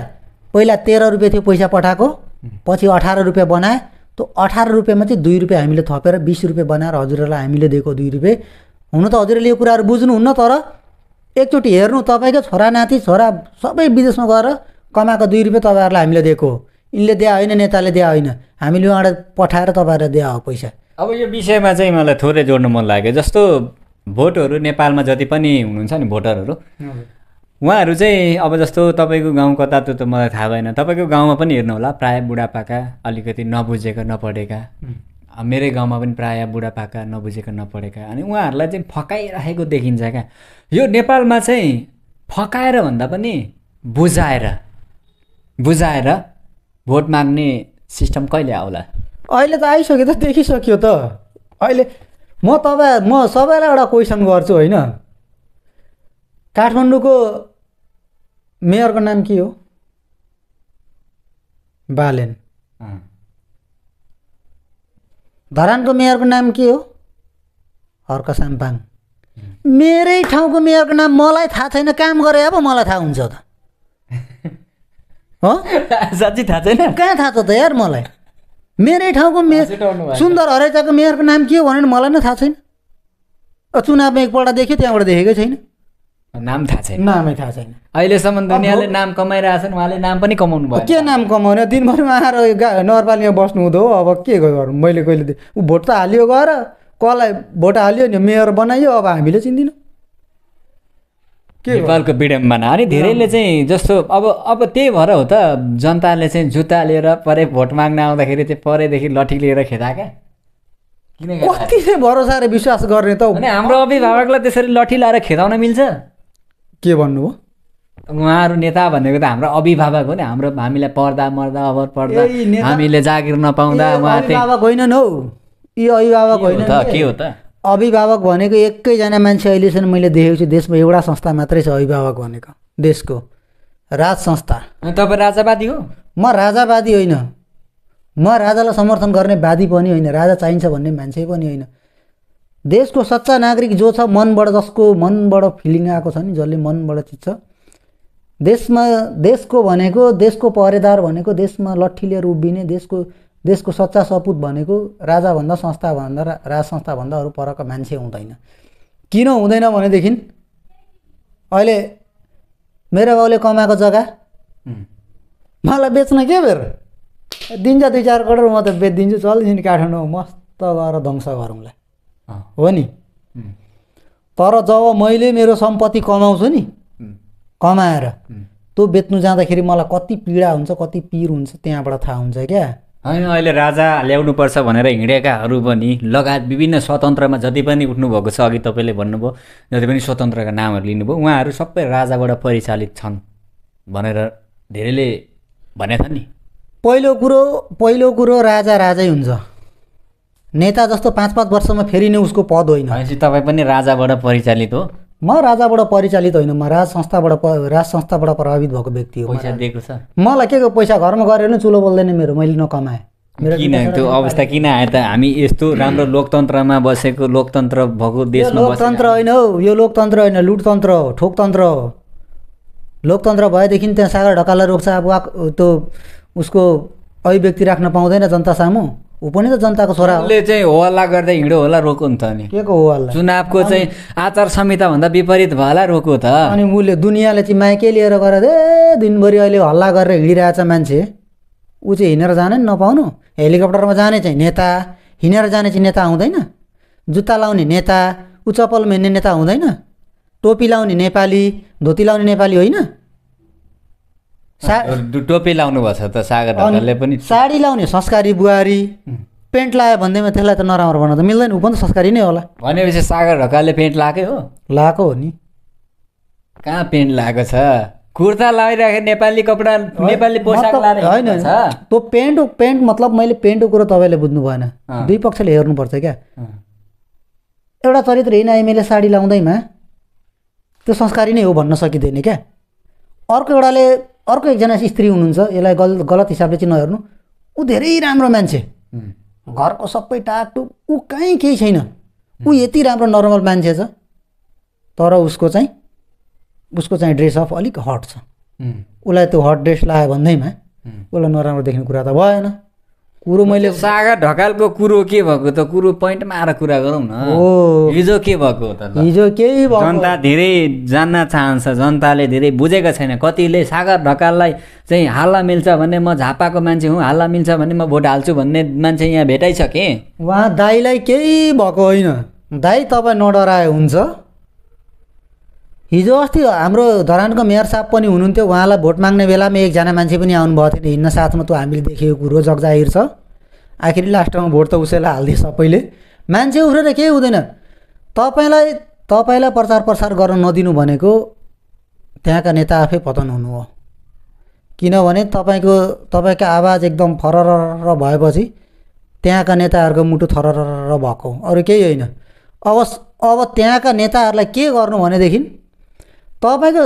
पहिला तेह्र रुपियाँ थियो पैसा पठाएको पछि अठार रुपियाँ बनाए त्यो अठार रुपियाँमा चाहिँ दुई रुपियाँ हामीले थपेर बिस रुपियाँ बनाएर हजुरहरूलाई हामीले दिएको दुई रुपियाँ हुन त हजुरहरूले यो कुराहरू बुझ्नुहुन्न तर एकचोटि हेर्नु तपाईँको छोरा नाति छोरा सबै विदेशमा गएर कमाएको दुई रुपियाँ तपाईँहरूलाई हामीले दिएको यिनले दिया होइन नेताले दिया होइन हामीले उहाँ पठाएर तपाईँहरूलाई दिया हो पैसा अब यो विषयमा चाहिँ मलाई थोरै जोड्नु मन लाग्यो जस्तो भोटहरू नेपालमा जति पनि हुनुहुन्छ नि भोटरहरू उहाँहरू चाहिँ अब जस्तो तपाईँको गाउँ कता त्यो त मलाई थाहा भएन तपाईँको गाउँमा पनि हेर्नु होला प्रायः बुढापाका अलिकति नबुझेका नपढेका मेरै गाउँमा पनि प्रायः बुढापाका नबुझेका नपढेका अनि उहाँहरूलाई चाहिँ फकाइराखेको देखिन्छ क्या यो नेपालमा चाहिँ फकाएर भन्दा पनि बुझाएर बुझाएर भोट माग्ने सिस्टम कहिले आउला अहिले त आइसक्यो त देखिसक्यो त अहिले म तपाईँ म सबैलाई एउटा क्वेसन गर्छु होइन काठमाडौँको मेयरको नाम के हो बालेन धरानको मेयरको नाम के हो हर्क साम्पाङ मेरै ठाउँको मेयरको नाम मलाई थाहा छैन काम गरे अब मलाई थाहा हुन्छ त साँच्ची थाहा छैन कहाँ थाहा छ त यार मलाई मेरै ठाउँको मेयर सुन्दर हरेचाको मेयरको नाम के हो भने मलाई नै थाहा छैन चुनावमा एकपल्ट देखेँ त्यहाँबाट देखेकै छैन नाम थाहा छैन नामै थाहा छैन अहिलेसम्म दुनियाँले नाम कमाइरहेछन् उहाँले नाम पनि कमाउनु भयो के नाम कमाउने दिनभरिमा आएर नगरपालिकामा बस्नु हुँदो हो अब के गरौँ मैले कहिले ऊ भोट त हालियो गएर कसलाई भोट हालियो नि मेयर बनाइयो अब हामीले चिन्दिनँ के नेपालको विडम्बना अनि धेरैले चाहिँ जस्तो अब अब त्यही भएर हो त जनताले चाहिँ जुत्ता लिएर परे भोट माग्न आउँदाखेरि चाहिँ परेदेखि लठी लिएर खेदा क्या कति चाहिँ भरोसा र विश्वास गर्ने त हाम्रो अभिभावकलाई त्यसरी लठी लाएर खेदाउन मिल्छ के भन्नु हो उहाँहरू नेता भनेको त हाम्रो अभिभावक हो नि हाम्रो हामीलाई पढ्दा मर्दा अब पर्दा हामीले जागिर नपाउँदा उहाँ होइन हौ यी अभिभावक होइन के हो त अभिभावक भनेको एकैजना मान्छे अहिलेसम्म मैले देखेको छु देशमा एउटा संस्था मात्रै छ अभिभावक भनेको देशको राज संस्था तपाईँ राजावादी हो म राजावादी होइन म राजालाई समर्थन गर्ने वादी पनि होइन राजा चाहिन्छ भन्ने मान्छे पनि होइन देशको सच्चा नागरिक जो छ मनबाट जसको मनबाट फिलिङ आएको छ नि जसले मनबाट चित्छ देशमा देशको भनेको देशको पहरेदार भनेको देशमा लट्ठी लिएर उभिने देशको देशको सच्चा सपुत भनेको राजाभन्दा संस्थाभन्दा रा, राज संस्थाभन्दा अरू परका मान्छे हुँदैन किन हुँदैन भनेदेखि अहिले मेरो बाउले कमाएको जग्गा मलाई बेच्न के बेर दिन्छ दुई चार करोड म त बेचिदिन्छु चलिदिन्छु काठमाडौँ मस्त गएर ध्वंस गरौँला हो नि तर जब मैले मेरो सम्पत्ति कमाउँछु नि कमाएर त्यो बेच्नु जाँदाखेरि मलाई कति पीडा हुन्छ कति पिर हुन्छ त्यहाँबाट थाहा हुन्छ क्या होइन अहिले राजा ल्याउनुपर्छ भनेर हिँडेकाहरू पनि लगायत विभिन्न स्वतन्त्रमा जति पनि उठ्नुभएको छ अघि तपाईँले भन्नुभयो जति पनि स्वतन्त्रका नामहरू लिनुभयो उहाँहरू सबै राजाबाट परिचालित छन् भनेर धेरैले भनेको नि पहिलो कुरो पहिलो कुरो राजा राजै हुन्छ नेता जस्तो पाँच पाँच वर्षमा फेरि नै उसको पद होइन भनेपछि तपाईँ पनि राजाबाट परिचालित हो म राजाबाट परिचालित होइन म राज संस्थाबाट प राज संस्थाबाट प्रभावित भएको व्यक्ति हो पैसा दिएको छ मलाई के को पैसा घरमा गरेर नै चुलो बोल्दैन मेरो मैले नकमाएँ किन त्यो अवस्था किन आयो त हामी यस्तो राम्रो लोकतन्त्रमा बसेको लोकतन्त्र भएको देशमा लोकतन्त्र होइन हौ यो लोकतन्त्र होइन लुटतन्त्र हो ठोकतन्त्र हो लोकतन्त्र भएदेखि त्यहाँ सागर ढकाललाई रोक्छ अब त्यो उसको अभिव्यक्ति राख्न पाउँदैन जनता सामु हो पनि त जनताको छोरा उसले चाहिँ हो गर्दै हिँडो होला रोको नि त नि के को हो चुनावको चाहिँ आचार संहिताभन्दा विपरीत भयो होला रोको त अनि उसले दुनियाँले चाहिँ माइके लिएर गएर ए दिनभरि अहिले हल्ला गरेर हिँडिरहेछ मान्छे ऊ चाहिँ हिँडेर जाने नि नपाउनु हेलिकप्टरमा जाने चाहिँ नेता हिँडेर जाने चाहिँ नेता हुँदैन जुत्ता लाउने नेता ऊ चप्पलमा हिँड्ने नेता हुँदैन टोपी लाउने नेपाली धोती लाउने नेपाली होइन टोपी लाउनु भएको त सागर ढकालले पनि साडी लाउने संस्कारी बुहारी पेन्ट लायो भन्दैमा त्यसलाई त नराम्रो भन्न त मिल्दैन ऊ पनि त संस्कारी नै होला भनेपछि सागर ढकालले पेन्ट लाएकै हो लाएको हो नि कहाँ पेन्ट लाएको छ कुर्ता लगाइराखेको नेपाली कपडा नेपाली पोसाक होइन त्यो पेन्ट पेन्ट मतलब मैले पेन्टको कुरो तपाईँले बुझ्नु भएन दुई पक्षले हेर्नुपर्छ क्या एउटा चरित्र हिँड मैले साडी लाउँदैमा त्यो संस्कारी नै हो भन्न सकिँदैन क्या अर्को एउटाले अर्को एकजना स्त्री हुनुहुन्छ यसलाई गल गलत हिसाबले चाहिँ नहेर्नु ऊ धेरै राम्रो मान्छे घरको सबै टाकटुक ऊ कहीँ केही छैन ऊ यति राम्रो नर्मल मान्छे छ तर उसको चाहिँ उसको चाहिँ ड्रेस अफ अलिक हट छ उसलाई त्यो हट ड्रेस लगायो भन्दैमा उसलाई नराम्रो देख्ने कुरा त भएन कुरो मैले सागर ढकालको कुरो के भएको त कुरो पोइन्टमा आएर कुरा गरौँ न हो हिजो के भएको त हिजो केही भयो जनता धेरै जान्न चाहन्छ जनताले धेरै बुझेका छैन कतिले सागर ढकाललाई चाहिँ हाल्ला मिल्छ भने म झापाको मान्छे हुँ हाल्ला मिल्छ भने म भोट हाल्छु भन्ने मान्छे यहाँ छ भेटाइसकेँ उहाँ दाईलाई केही भएको होइन दाई तपाईँ नडराए हुन्छ हिजो अस्ति हाम्रो धरानको मेयर साहब पनि हुनुहुन्थ्यो उहाँलाई भोट माग्ने बेलामा एकजना मान्छे पनि आउनुभएको थियो हिँड्न साथमा त हामीले देखेको कुरो जगजाहिर छ आखिरी लास्टमा भोट त उसैलाई हालिदिए सबैले मान्छे उफ्रेर केही हुँदैन तपाईँलाई तपाईँलाई प्रचार प्रसार गर्न नदिनु भनेको त्यहाँका नेता आफै पतन हुनु हो किनभने तपाईँको तपाईँको आवाज एकदम फरर भएपछि त्यहाँका नेताहरूको मुटु थरर भएको अरू केही होइन अब अब त्यहाँका नेताहरूलाई के गर्नु भनेदेखि तपाईँको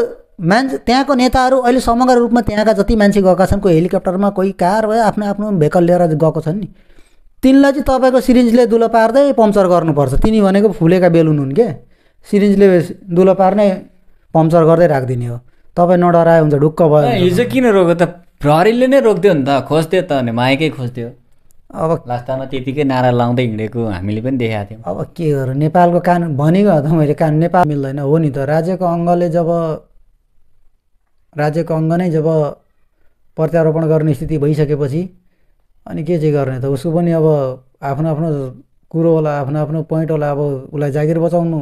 मान्छे त्यहाँको नेताहरू अहिले समग्र रूपमा त्यहाँका जति मान्छे गएका छन् कोही हेलिकप्टरमा कोही कार भयो आफ्नो आफ्नो भेकल लिएर गएको छन् नि तिनलाई चाहिँ तपाईँको सिरिन्जले दुलो पार्दै पम्चर गर्नुपर्छ तिनी भनेको फुलेका बेलुन हुन् क्या सिरिन्जले दुलो पार्ने पम्चर गर्दै राखिदिने हो तपाईँ नडरायो हुन्छ ढुक्क भयो हिजो किन रोक्यो त प्रहरीले नै रोक्थ्यो नि त खोज्थ्यो त अनि माइकै खोज्थ्यो अब लास्टमा त्यतिकै नारा लाउँदै हिँडेको हामीले पनि देखाएको थियौँ अब के गरौँ नेपालको कानुन भनेको त मैले कानुन नेपाल मिल्दैन हो नि त राज्यको अङ्गले जब राज्यको अङ्ग नै जब प्रत्यारोपण गर्ने स्थिति भइसकेपछि अनि के चाहिँ गर्ने त उसको पनि अब आफ्नो आफ्नो कुरो होला आफ्नो आफ्नो पोइन्ट होला अब उसलाई जागिर बचाउनु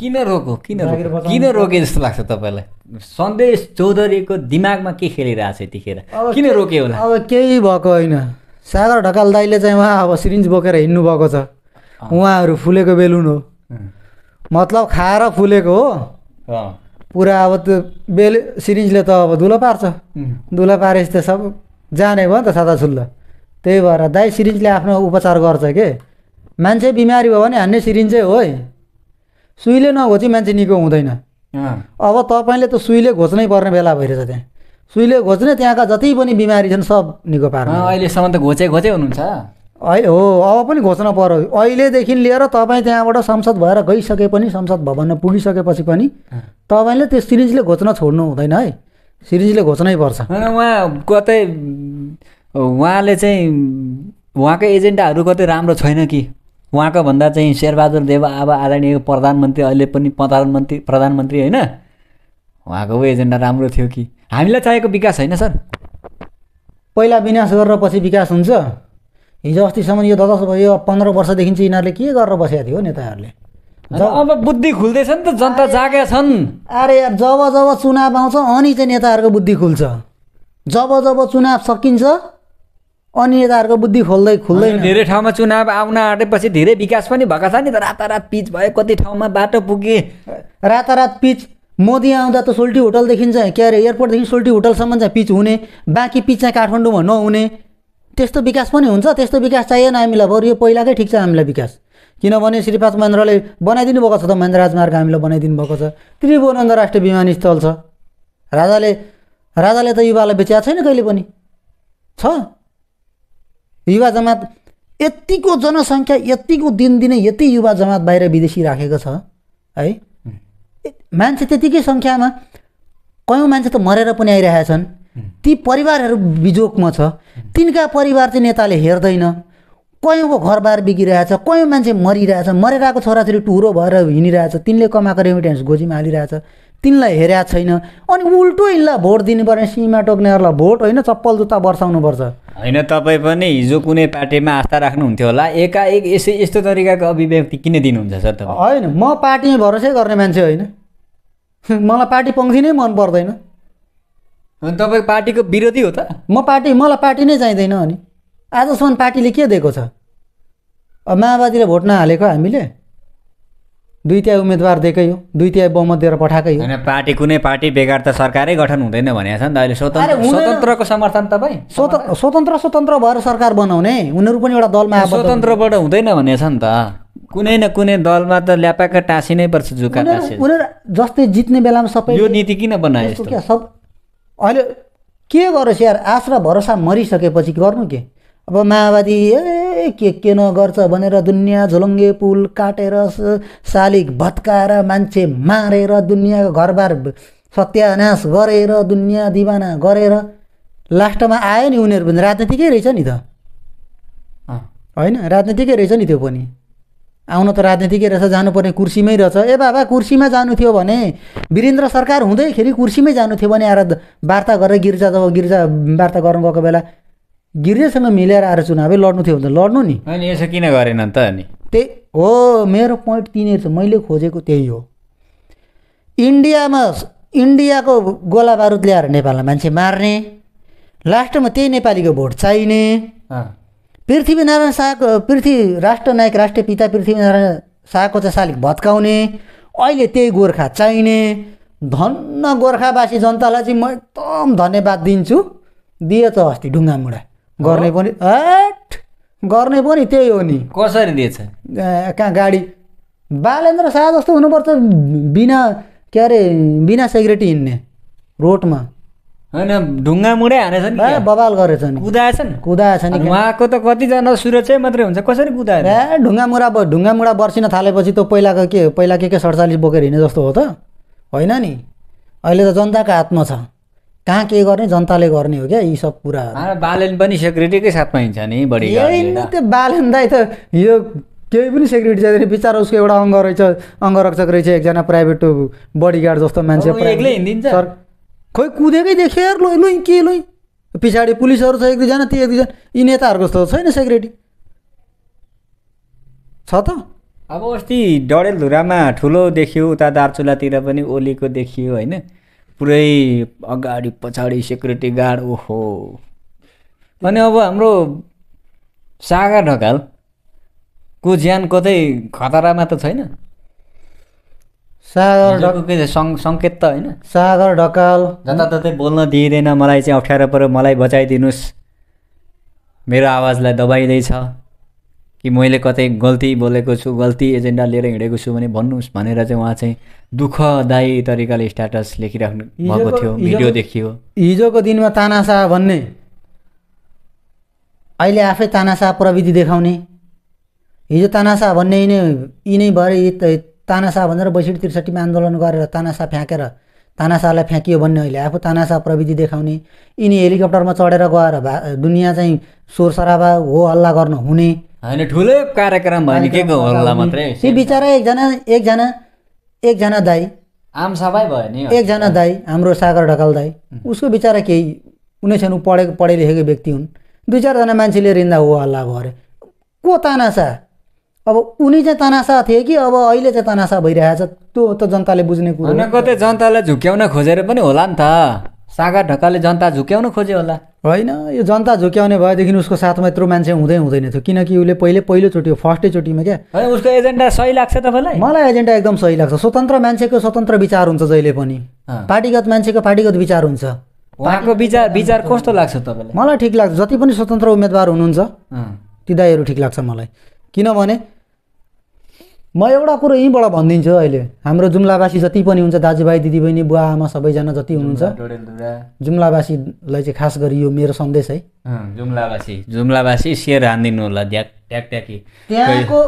किन रोको किन रोको किन रोके जस्तो लाग्छ तपाईँलाई सन्देश चौधरीको दिमागमा के खेलिरहेको छ यतिखेर किन रोके होला अब केही भएको होइन सागर ढकाल दाइले चाहिँ उहाँ अब सिरिन्ज बोकेर हिँड्नुभएको छ उहाँहरू फुलेको बेलुन हो मतलब खाएर फुलेको हो पुरा अब त्यो बेल सिरिन्जले त अब धुलो पार्छ धुलो पारेपछि त सब जाने भयो नि त सादा छुल्ला त्यही भएर दाई सिरिन्जले आफ्नो उपचार गर्छ के मान्छे बिमारी भयो भने हान्ने सिरिन्जै हो है सुईले नघोची मान्छे निको हुँदैन अब तपाईँले त सुईले घोच्नै पर्ने बेला भइरहेछ त्यहाँ सुईले घोच्ने त्यहाँका जति पनि बिमारी छन् सब निको पार्नु अहिलेसम्म त घोचे घोचे हुनुहुन्छ अहिले हो अब पनि घोच्न पर्यो अहिलेदेखि लिएर तपाईँ त्यहाँबाट संसद भएर गइसके पनि संसद भवनमा पुगिसकेपछि पनि तपाईँले त्यो सिरिजले घोच्न छोड्नु हुँदैन है सिरिजले घोच्नै पर्छ उहाँ कतै उहाँले चाहिँ उहाँकै एजेन्डाहरू कतै राम्रो छैन कि उहाँको भन्दा चाहिँ शेरबहादुर देव अब आदरणीय प्रधानमन्त्री अहिले पनि प्रधानमन्त्री प्रधानमन्त्री होइन उहाँको ऊ एजेन्डा राम्रो थियो कि हामीलाई चाहिएको विकास होइन सर पहिला विनाश गरेर पछि विकास हुन्छ हिजो अस्तिसम्म यो दस यो पन्ध्र वर्षदेखि चाहिँ यिनीहरूले के गरेर बसेका थियो नेताहरूले अब बुद्धि खुल्दैछ नि त जनता जागेका छन् अरे जब जब चुनाव आउँछ अनि चाहिँ नेताहरूको बुद्धि खुल्छ जब जब चुनाव सकिन्छ अनि नेताहरूको बुद्धि खोल्दै खुल्दैन धेरै ठाउँमा चुनाव आउन आँटेपछि धेरै विकास पनि भएको छ नि त रातारात पिच भयो कति ठाउँमा बाटो पुगे रातारात पिच मोदी आउँदा त सोल्टी होटल देखिन्छ के अरे एयरपोर्टदेखि सोल्टी होटलसम्म चाहिँ पिच हुने बाँकी पिच चाहिँ काठमाडौँमा नहुने त्यस्तो विकास पनि हुन्छ त्यस्तो विकास चाहिएन हामीलाई बरु यो पहिलाकै ठिक छ हामीलाई विकास किनभने श्रीपाद महेन्द्रले बनाइदिनु भएको छ त महेन्द्र राजमार्ग हामीलाई बनाइदिनु भएको छ त्रिभुवन अन्तर्राष्ट्रिय विमानस्थल छ राजाले राजाले त युवालाई बेच्याएको छैन कहिले पनि छ युवा जमात यत्तिको जनसङ्ख्या यत्तिको दिनदिनै यति युवा जमात बाहिर विदेशी राखेको छ है मान्छे त्यतिकै सङ्ख्यामा कयौँ मान्छे त मरेर पनि आइरहेका ती परिवारहरू बिजोकमा छ तिनका परिवार चाहिँ नेताले हेर्दैन कयौँको घरबार बिग्रिरहेछ कयौँ मान्छे मरिरहेछ मरेर आएको छोराछोरी टुरो भएर हिँडिरहेछ तिनले कमाएको रेमिटेन्स गोजीमा हालिरहेछ तिनलाई हेरेको छैन अनि उल्टो यिनलाई भोट दिनुपर्ने सीमा टोक्नेहरूलाई भोट होइन चप्पल जुत्ता बर्साउनुपर्छ होइन तपाईँ पनि हिजो कुनै पार्टीमा आस्था राख्नुहुन्थ्यो होला एकाएक यसै यस्तो तरिकाको अभिव्यक्ति किन दिनुहुन्छ सर तपाईँ होइन म पार्टीमा भरोसै गर्ने मान्छे होइन मलाई पार्टी पङ्क्ति नै मन पर्दैन अनि तपाईँ पार्टीको विरोधी हो त म पार्टी मलाई पार्टी नै चाहिँदैन अनि आजसम्म पार्टीले के दिएको छ माओवादीलाई भोट नहालेको हामीले दुई तिहाई उम्मेदवार दिएकै हो दुई तिहाई बहुमत दिएर पठाएकै हो पार्टी कुनै पार्टी बेकार त सरकारै गठन हुँदैन भनेको छ नि त अहिले स्वतन्त्र स्वतन्त्रको समर्थन तपाईँ स्वतन्त्र स्वतन्त्र भएर सरकार बनाउने उनीहरू पनि एउटा दलमा स्वतन्त्रबाट हुँदैन भने छ नि त कुनै न कुनै दलमा त टाँसी नै पर्छ झुका उनीहरू जस्तै जित्ने बेलामा सबै यो नीति किन बनायो सब अहिले के गरोस् यार आश र भरोसा मरिसकेपछि गर्नु के अब माओवादी ए के के नगर्छ भनेर दुनियाँ झोलङ्गे पुल काटेर शालिक भत्काएर मान्छे मारेर दुनियाँको घरबार सत्यानाश गरेर दुनियाँ दिवाना गरेर लास्टमा आयो नि उनीहरू पनि राजनीतिकै रहेछ नि त होइन राजनीतिकै रहेछ नि त्यो पनि आउन त राजनीतिकै रहेछ जानुपर्ने कुर्सीमै रहेछ ए बाबा कुर्सीमा जानु थियो भने वीरेन्द्र सरकार हुँदैखेरि कुर्सीमै जानु थियो भने आएर वार्ता गरेर गिर्जा जब गिर्जा वार्ता गर्नु गएको बेला गिरिजासँग मिलेर आएर चुनावै लड्नु थियो भने त लड्नु नि होइन यसो किन गरेन त अनि त्यही हो मेरो पोइन्ट तिनीहरू छ मैले खोजेको त्यही हो इन्डियामा इन्डियाको गोला बारुद ल्याएर नेपालमा मान्छे मार्ने लास्टमा त्यही नेपालीको भोट चाहिने पृथ्वीनारायण शाहको पृथ्वी राष्ट्रनायक नायक पिता पृथ्वीनारायण शाहको चाहिँ शालिक भत्काउने अहिले त्यही गोर्खा चाहिने धन्न गोर्खावासी जनतालाई चाहिँ म एकदम धन्यवाद दिन्छु दियो त अस्ति ढुङ्गा मुढा गर्ने पनि हट गर्ने पनि त्यही हो नि कसरी दिएछ कहाँ गाडी बालेन्द्र शाह जस्तो हुनुपर्छ बिना के अरे बिना सेक्युरिटी हिँड्ने रोडमा होइन ढुङ्गा मुढै हानेछन् बबाल नि कुदाएछ नि उहाँको त कतिजना सुरक्षै मात्रै हुन्छ कसरी कुदाएर ए ढुङ्गा मुढा ढुङ्गा मुढा बर्सिन थालेपछि त पहिलाको के पहिला के के सडचालिस बोकेर हिँड्ने जस्तो हो त होइन नि अहिले त जनताको हातमा छ कहाँ के गर्ने जनताले गर्ने हो क्या यी सब कुराहरू बालेन पनि सेक्युरिटीकै साथमा हिँड्छ नि बढी त्यो बालन दाइ त यो केही पनि सेक्युरिटी छ बिचरा उसको एउटा अङ्ग रहेछ अङ्गरक्षक रहेछ एकजना प्राइभेट बडीगार्ड जस्तो मान्छे सर खोइ कुदेकै यार लु लु के लु पछाडि पुलिसहरू छ एक दुईजना ती एक दुईजना यी नेताहरूको जस्तो छैन सेक्युरिटी छ त अब अस्ति डडेलधुरामा ठुलो देखियो उता दार्चुलातिर पनि ओलीको देखियो होइन पुरै अगाडि पछाडि सेक्युरिटी गार्ड ओहो अनि अब हाम्रो सागर ढकाल को ज्यान कतै खतरामा त छैन सागर सङ् सङ्केत त होइन सागर ढकाल जताततै बोल्न दिइँदैन मलाई चाहिँ अप्ठ्यारो पऱ्यो मलाई बचाइदिनुहोस् मेरो आवाजलाई दबाइँदैछ कि मैले कतै गल्ती बोलेको छु गल्ती एजेन्डा लिएर हिँडेको छु भने भन्नुहोस् भनेर चाहिँ उहाँ चाहिँ दुःखदायी तरिकाले स्ट्याटस लेखिराख्नु भएको थियो भिडियो देखियो हिजोको दिनमा तानासा भन्ने अहिले आफै तानासा प्रविधि देखाउने हिजो तानासा भन्ने यिनै यिनै भएर तानासा भनेर बैसठी त्रिसठीमा आन्दोलन गरेर तानासा फ्याँकेर तानासालाई फ्याँकियो भन्ने अहिले आफू तानासा प्रविधि देखाउने यिनी हेलिकप्टरमा चढेर गएर भा दुनियाँ चाहिँ सोर सराबा हो हल्ला गर्न हुने होइन ठुलो कार्यक्रम भयो के हल्ला मात्रै ती बिचरा एकजना एकजना एकजना दाई आम सबै भयो नि एकजना दाई हाम्रो सागर ढकाल दाई उसको बिचरा केही उनीसँग पढेको पढे लेखेको व्यक्ति हुन् दुई चारजना मान्छेले रिन्दा हो हल्ला भयो अरे को तानासा अब उनी चाहिँ तनासा थिए कि अब अहिले चाहिँ भइरहेको भइरहेछ त्यो त जनताले बुझ्ने कुरो कतै जनतालाई झुक्याउन खोजेर पनि होला नि त सागा ढकाले जनता झुक्याउन खोज्यो होला होइन यो जनता झुक्याउने भएदेखि उसको साथमा यत्रो मान्छे हुँदै हुँदैन थियो किनकि उसले पहिले पहिलोचोटि फर्स्टैचोटिमा क्या उसको एजेन्डा सही लाग्छ तपाईँलाई मलाई एजेन्डा एकदम सही लाग्छ स्वतन्त्र मान्छेको स्वतन्त्र विचार हुन्छ जहिले पनि पार्टीगत मान्छेको पार्टीगत विचार हुन्छ उहाँको विचार विचार कस्तो लाग्छ तपाईँलाई मलाई ठिक लाग्छ जति पनि स्वतन्त्र उम्मेदवार हुनुहुन्छ तिदाईहरू दाईहरू ठिक लाग्छ मलाई किनभने म एउटा कुरो यहीँबाट भनिदिन्छु अहिले हाम्रो जुम्लावासी जति पनि हुन्छ दाजुभाइ दिदीबहिनी बुवा आमा सबैजना जति हुनुहुन्छ जुम्लावासीलाई चाहिँ खास गरी यो मेरो सन्देश है जुम्लावासी जुम्लावासी सेयर हानिदिनु होला त्यहाँको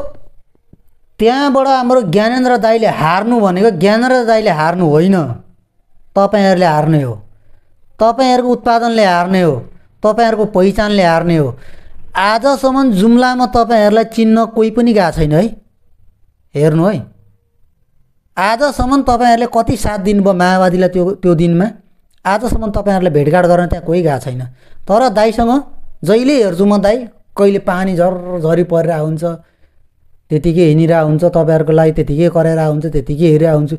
त्यहाँबाट हाम्रो ज्ञानेन्द्र दाईले हार्नु भनेको ज्ञानेन्द्र दाईले हार्नु होइन तपाईँहरूले हार्ने हो तपाईँहरूको उत्पादनले हार्ने हो तपाईँहरूको पहिचानले हार्ने हो आजसम्म जुम्लामा तपाईँहरूलाई चिन्न कोही पनि गएको छैन है हेर्नु है आजसम्म तपाईँहरूले कति साथ दिनुभयो माओवादीलाई त्यो त्यो दिनमा आजसम्म तपाईँहरूलाई भेटघाट गर्न त्यहाँ कोही गएको छैन तर दाईसँग जहिले हेर्छु म दाई कहिले पानी झरझरी परेर हुन्छ त्यतिकै हिँडिरहेको हुन्छ तपाईँहरूको लागि त्यतिकै गरेर हुन्छ त्यतिकै हेरिरहेको हुन्छु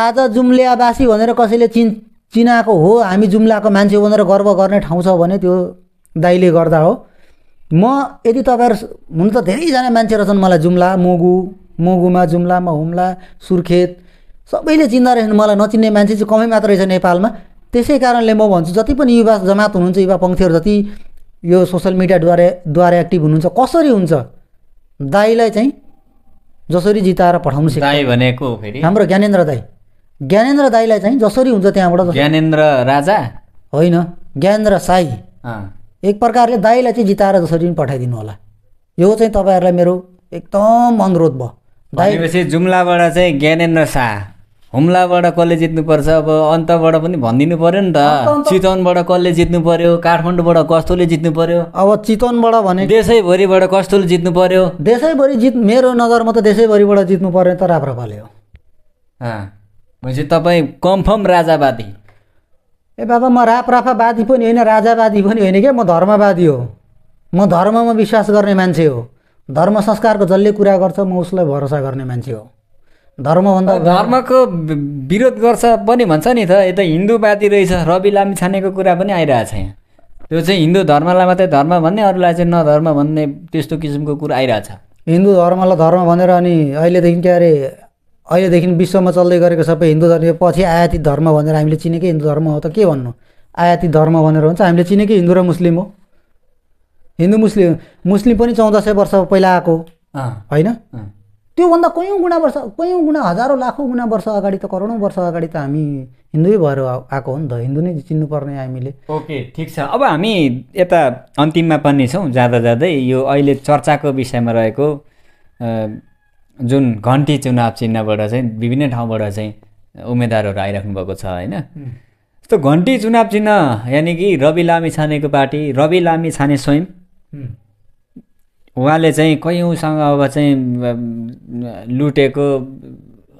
आज जुम्लियावासी भनेर कसैले चिन् चिनाएको हो हामी जुम्लाको मान्छे हो भनेर गर्व गर्ने ठाउँ छ भने त्यो दाइले गर्दा हो म यदि तपाईँहरू हुन त धेरैजना मान्छेहरू छन् मलाई जुम्ला मोगु मोगुमा जुम्लामा हुम्ला सुर्खेत सबैले चिन्दा रहेछन् मलाई नचिन्ने मान्छे चाहिँ कमै मात्र रहेछ नेपालमा त्यसै कारणले म भन्छु जति पनि युवा जमात हुनुहुन्छ युवा पङ्क्तिहरू जति यो सोसियल मिडियाद्वारा द्वारा एक्टिभ हुनुहुन्छ कसरी हुन्छ दाईलाई चाहिँ जसरी जिताएर पठाउनु दाई भनेको फेरि हाम्रो ज्ञानेन्द्र दाई ज्ञानेन्द्र दाईलाई चाहिँ जसरी हुन्छ त्यहाँबाट ज्ञानेन्द्र राजा होइन ज्ञानेन्द्र साई एक प्रकारले दाईलाई चाहिँ जिताएर जसरी पनि पठाइदिनु होला यो चाहिँ तपाईँहरूलाई मेरो एकदम अनुरोध भयो दाई जुम्लाबाट चाहिँ ज्ञानेन्द्र शाह हुम्लाबाट कसले जित्नुपर्छ अब अन्तबाट पनि भनिदिनु पऱ्यो नि त चितवनबाट कसले जित्नु पर्यो काठमाडौँबाट कस्तोले जित्नु पर्यो अब चितवनबाट भने देशैभरिबाट कस्तोले जित्नु पर्यो देशैभरि जित मेरो नजरमा त देशैभरिबाट जित्नु पर्यो त राप्रपाले हो भनेपछि तपाईँ कन्फर्म राजावादी ए बाबा म राप्राफावादी पनि होइन राजावादी पनि होइन क्या म धर्मवादी हो म धर्ममा विश्वास गर्ने मान्छे हो धर्म संस्कारको जसले कुरा गर्छ म उसलाई भरोसा गर्ने मान्छे हो धर्मभन्दा धर्मको विरोध गर्छ पनि भन्छ नि त यता हिन्दूवादी रहेछ रवि लामी छानेको कुरा पनि आइरहेछ यहाँ त्यो चाहिँ हिन्दू धर्मलाई मात्रै धर्म भन्ने अरूलाई चाहिँ नधर्म भन्ने त्यस्तो किसिमको कुरा आइरहेछ हिन्दू धर्मलाई धर्म भनेर अनि अहिलेदेखि के अरे अहिलेदेखि विश्वमा चल्दै गरेको सबै हिन्दू धर्म पछि आयाती धर्म भनेर हामीले चिनेकै हिन्दू धर्म हो त के भन्नु आयाती धर्म भनेर हुन्छ हामीले चिनेकै हिन्दू र मुस्लिम हो हिन्दू मुस्लिम मुस्लिम पनि चौध सय वर्ष पहिला आएको होइन त्योभन्दा कयौँ गुणा वर्ष कयौँ गुणा हजारौँ लाखौँ गुणा वर्ष अगाडि त करोडौँ वर्ष अगाडि त हामी हिन्दू भएर आएको हो नि त हिन्दू नै चिन्नुपर्ने हामीले ओके ठिक छ अब हामी यता अन्तिममा पनि छौँ जाँदा जाँदै यो अहिले चर्चाको विषयमा रहेको जुन घन्टी चुनाव चिन्हबाट चाहिँ विभिन्न ठाउँबाट चाहिँ उम्मेदवारहरू आइराख्नु भएको छ होइन जस्तो घन्टी चुनाव चिन्ह यानि कि रवि लामी छानेको पार्टी रवि लामी छाने स्वयं उहाँले चाहिँ कैयौँसँग अब चाहिँ लुटेको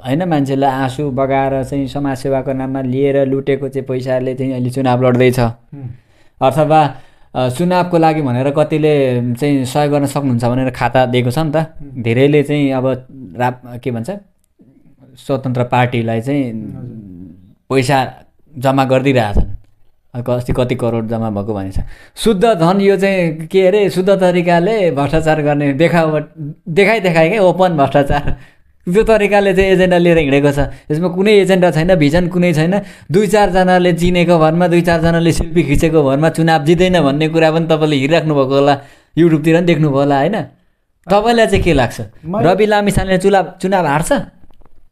होइन मान्छेलाई आँसु बगाएर चाहिँ समाजसेवाको नाममा लिएर लुटेको चाहिँ पैसाले चाहिँ अहिले चुनाव लड्दैछ अथवा चुनावको लागि भनेर कतिले चाहिँ सहयोग गर्न सक्नुहुन्छ भनेर खाता दिएको छ नि त धेरैले चाहिँ अब राप के भन्छ स्वतन्त्र पार्टीलाई चाहिँ पैसा जम्मा गरिदिइरहेछन् अस्ति कति करोड जम्मा भएको भनेछ शुद्ध धन यो चाहिँ के अरे शुद्ध तरिकाले भ्रष्टाचार गर्ने देखावट देखाइ देखाइ क्या ओपन भ्रष्टाचार त्यो तरिकाले चाहिँ एजेन्डा लिएर हिँडेको छ यसमा कुनै एजेन्डा छैन भिजन कुनै छैन दुई चारजनाले चिनेको भरमा दुई चारजनाले सेल्फी खिचेको भरमा चुनाव जित्दैन भन्ने कुरा पनि तपाईँले हिँडिराख्नु भएको होला युट्युबतिर पनि देख्नुभयो होला होइन तपाईँलाई चाहिँ के लाग्छ रवि लामिसाले चुनाव चुनाव हार्छ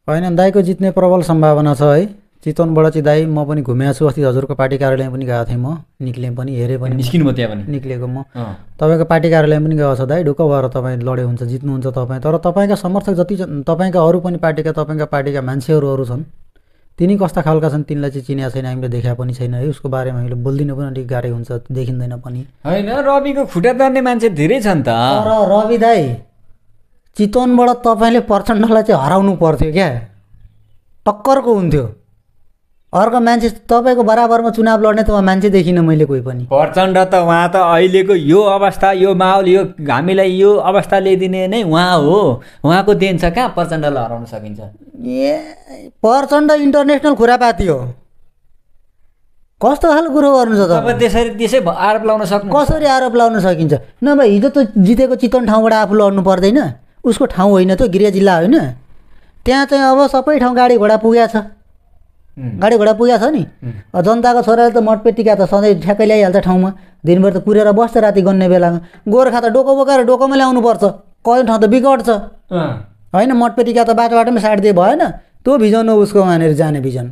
होइन दाइको जित्ने प्रबल सम्भावना छ है चितवनबाट चाहिँ दाई म पनि घुमेको छु अस्ति हजुरको पार्टी कार्यालय पनि गएको थिएँ म निक्लेँ पनि हेरेँ पनि निस्किनु भयो त्यहाँ पनि निक्लेको म तपाईँको पार्टी कार्यालय पनि गएको छ दाई ढुक्क भएर तपाईँ लडे हुन्छ जित्नुहुन्छ तपाईँ तर तपाईँका समर्थक जति छन् तपाईँका अरू पनि पार्टीका तपाईँका पार्टीका मान्छेहरू अरू छन् तिनी कस्ता खालका छन् तिनीलाई चाहिँ चिनेको छैन हामीले देखा पनि छैन है उसको बारेमा हामीले बोलिदिनु पनि अलिक गाह्रै हुन्छ देखिँदैन पनि होइन रविको खुट्टा तान्ने मान्छे धेरै छन् त तर रवि दाई चितवनबाट तपाईँले प्रचण्डलाई चाहिँ हराउनु पर्थ्यो क्या टक्करको हुन्थ्यो अर्को मान्छे तपाईँको बराबरमा चुनाव लड्ने त मान्छे देखिनँ मैले कोही पनि प्रचण्ड त उहाँ त अहिलेको यो अवस्था यो माहौल यो हामीलाई यो अवस्था ल्याइदिने नै उहाँ हो उहाँको देन छ कहाँ प्रचण्डलाई हराउन सकिन्छ ए प्रचण्ड इन्टरनेसनल खुरापाती हो कस्तो खालको कुरो गर्नु छ तपाईँ त्यसरी त्यसै आरोप लाउन सक्नु कसरी आरोप लाउन सकिन्छ नभए हिजो त जितेको चितवन ठाउँबाट आफू लड्नु पर्दैन उसको ठाउँ होइन त्यो गृह जिल्ला होइन त्यहाँ चाहिँ अब सबै ठाउँ गाडी घोडा पुगेको छ गाडी घोडा पुगेको छ नि जनताको छोराले त मटपेटिका त सधैँ ठ्याक्कै ल्याइहाल्छ ठाउँमा दिनभर त कुरेर बस्छ राति गन्ने बेलामा गोर्खा त डोको बोकाएर डोकोमा पर्छ कहिले ठाउँ त छ होइन मटपेटिका त बाटो बाटोमा साटिदिए भएन त्यो भिजन हो उसको वहाँनिर जाने भिजन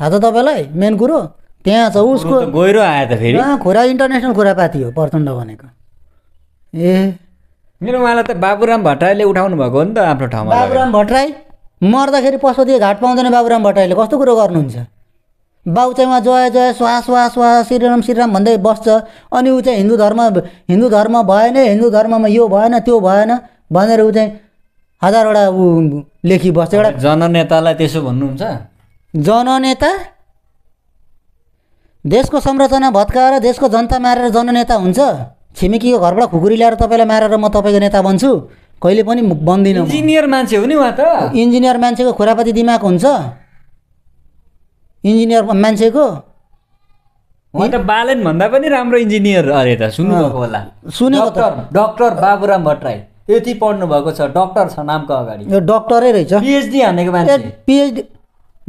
थाहा छ तपाईँलाई मेन कुरो त्यहाँ छ उसको गहिरो आयो त फेरि खुरा इन्टरनेसनल खुरापाती हो प्रचण्ड भनेको ए मेरो उहाँलाई त बाबुराम भट्टराईले उठाउनु भएको हो नि त आफ्नो ठाउँमा बाबुराम भट्टराई मर्दाखेरि पशुपति घाट पाउँदैन बाबुराम भट्टराईले कस्तो कुरो गर्नुहुन्छ बाउ चाहिँ उहाँ जय जय स्वा स्वा स्वा श्रीराम श्रीराम भन्दै बस्छ अनि ऊ चाहिँ हिन्दू धर्म हिन्दू धर्म भएन हिन्दू धर्ममा यो भएन त्यो भएन भनेर ऊ चाहिँ हजारवटा ऊ लेखी बस्छ एउटा जननेतालाई त्यसो भन्नुहुन्छ जननेता देशको संरचना भत्काएर देशको जनता मारेर जननेता हुन्छ छिमेकीको घरबाट खुकुरी ल्याएर तपाईँलाई मारेर म तपाईँको नेता भन्छु कहिले पनि बन्दिनँ इन्जिनियर मान्छे हो नि उहाँ त इन्जिनियर मान्छेको खोरापाती दिमाग हुन्छ इन्जिनियर मान्छेको उहाँ त बालन भन्दा पनि राम्रो इन्जिनियर अरे त सुन्नुभएको होला सुनेको त डक्टर बाबुराम भट्टराई यति पढ्नु भएको छ डक्टर छ नामको अगाडि यो डक्टरै रहेछ पिएचडी हानेको मान्छे पिएचडी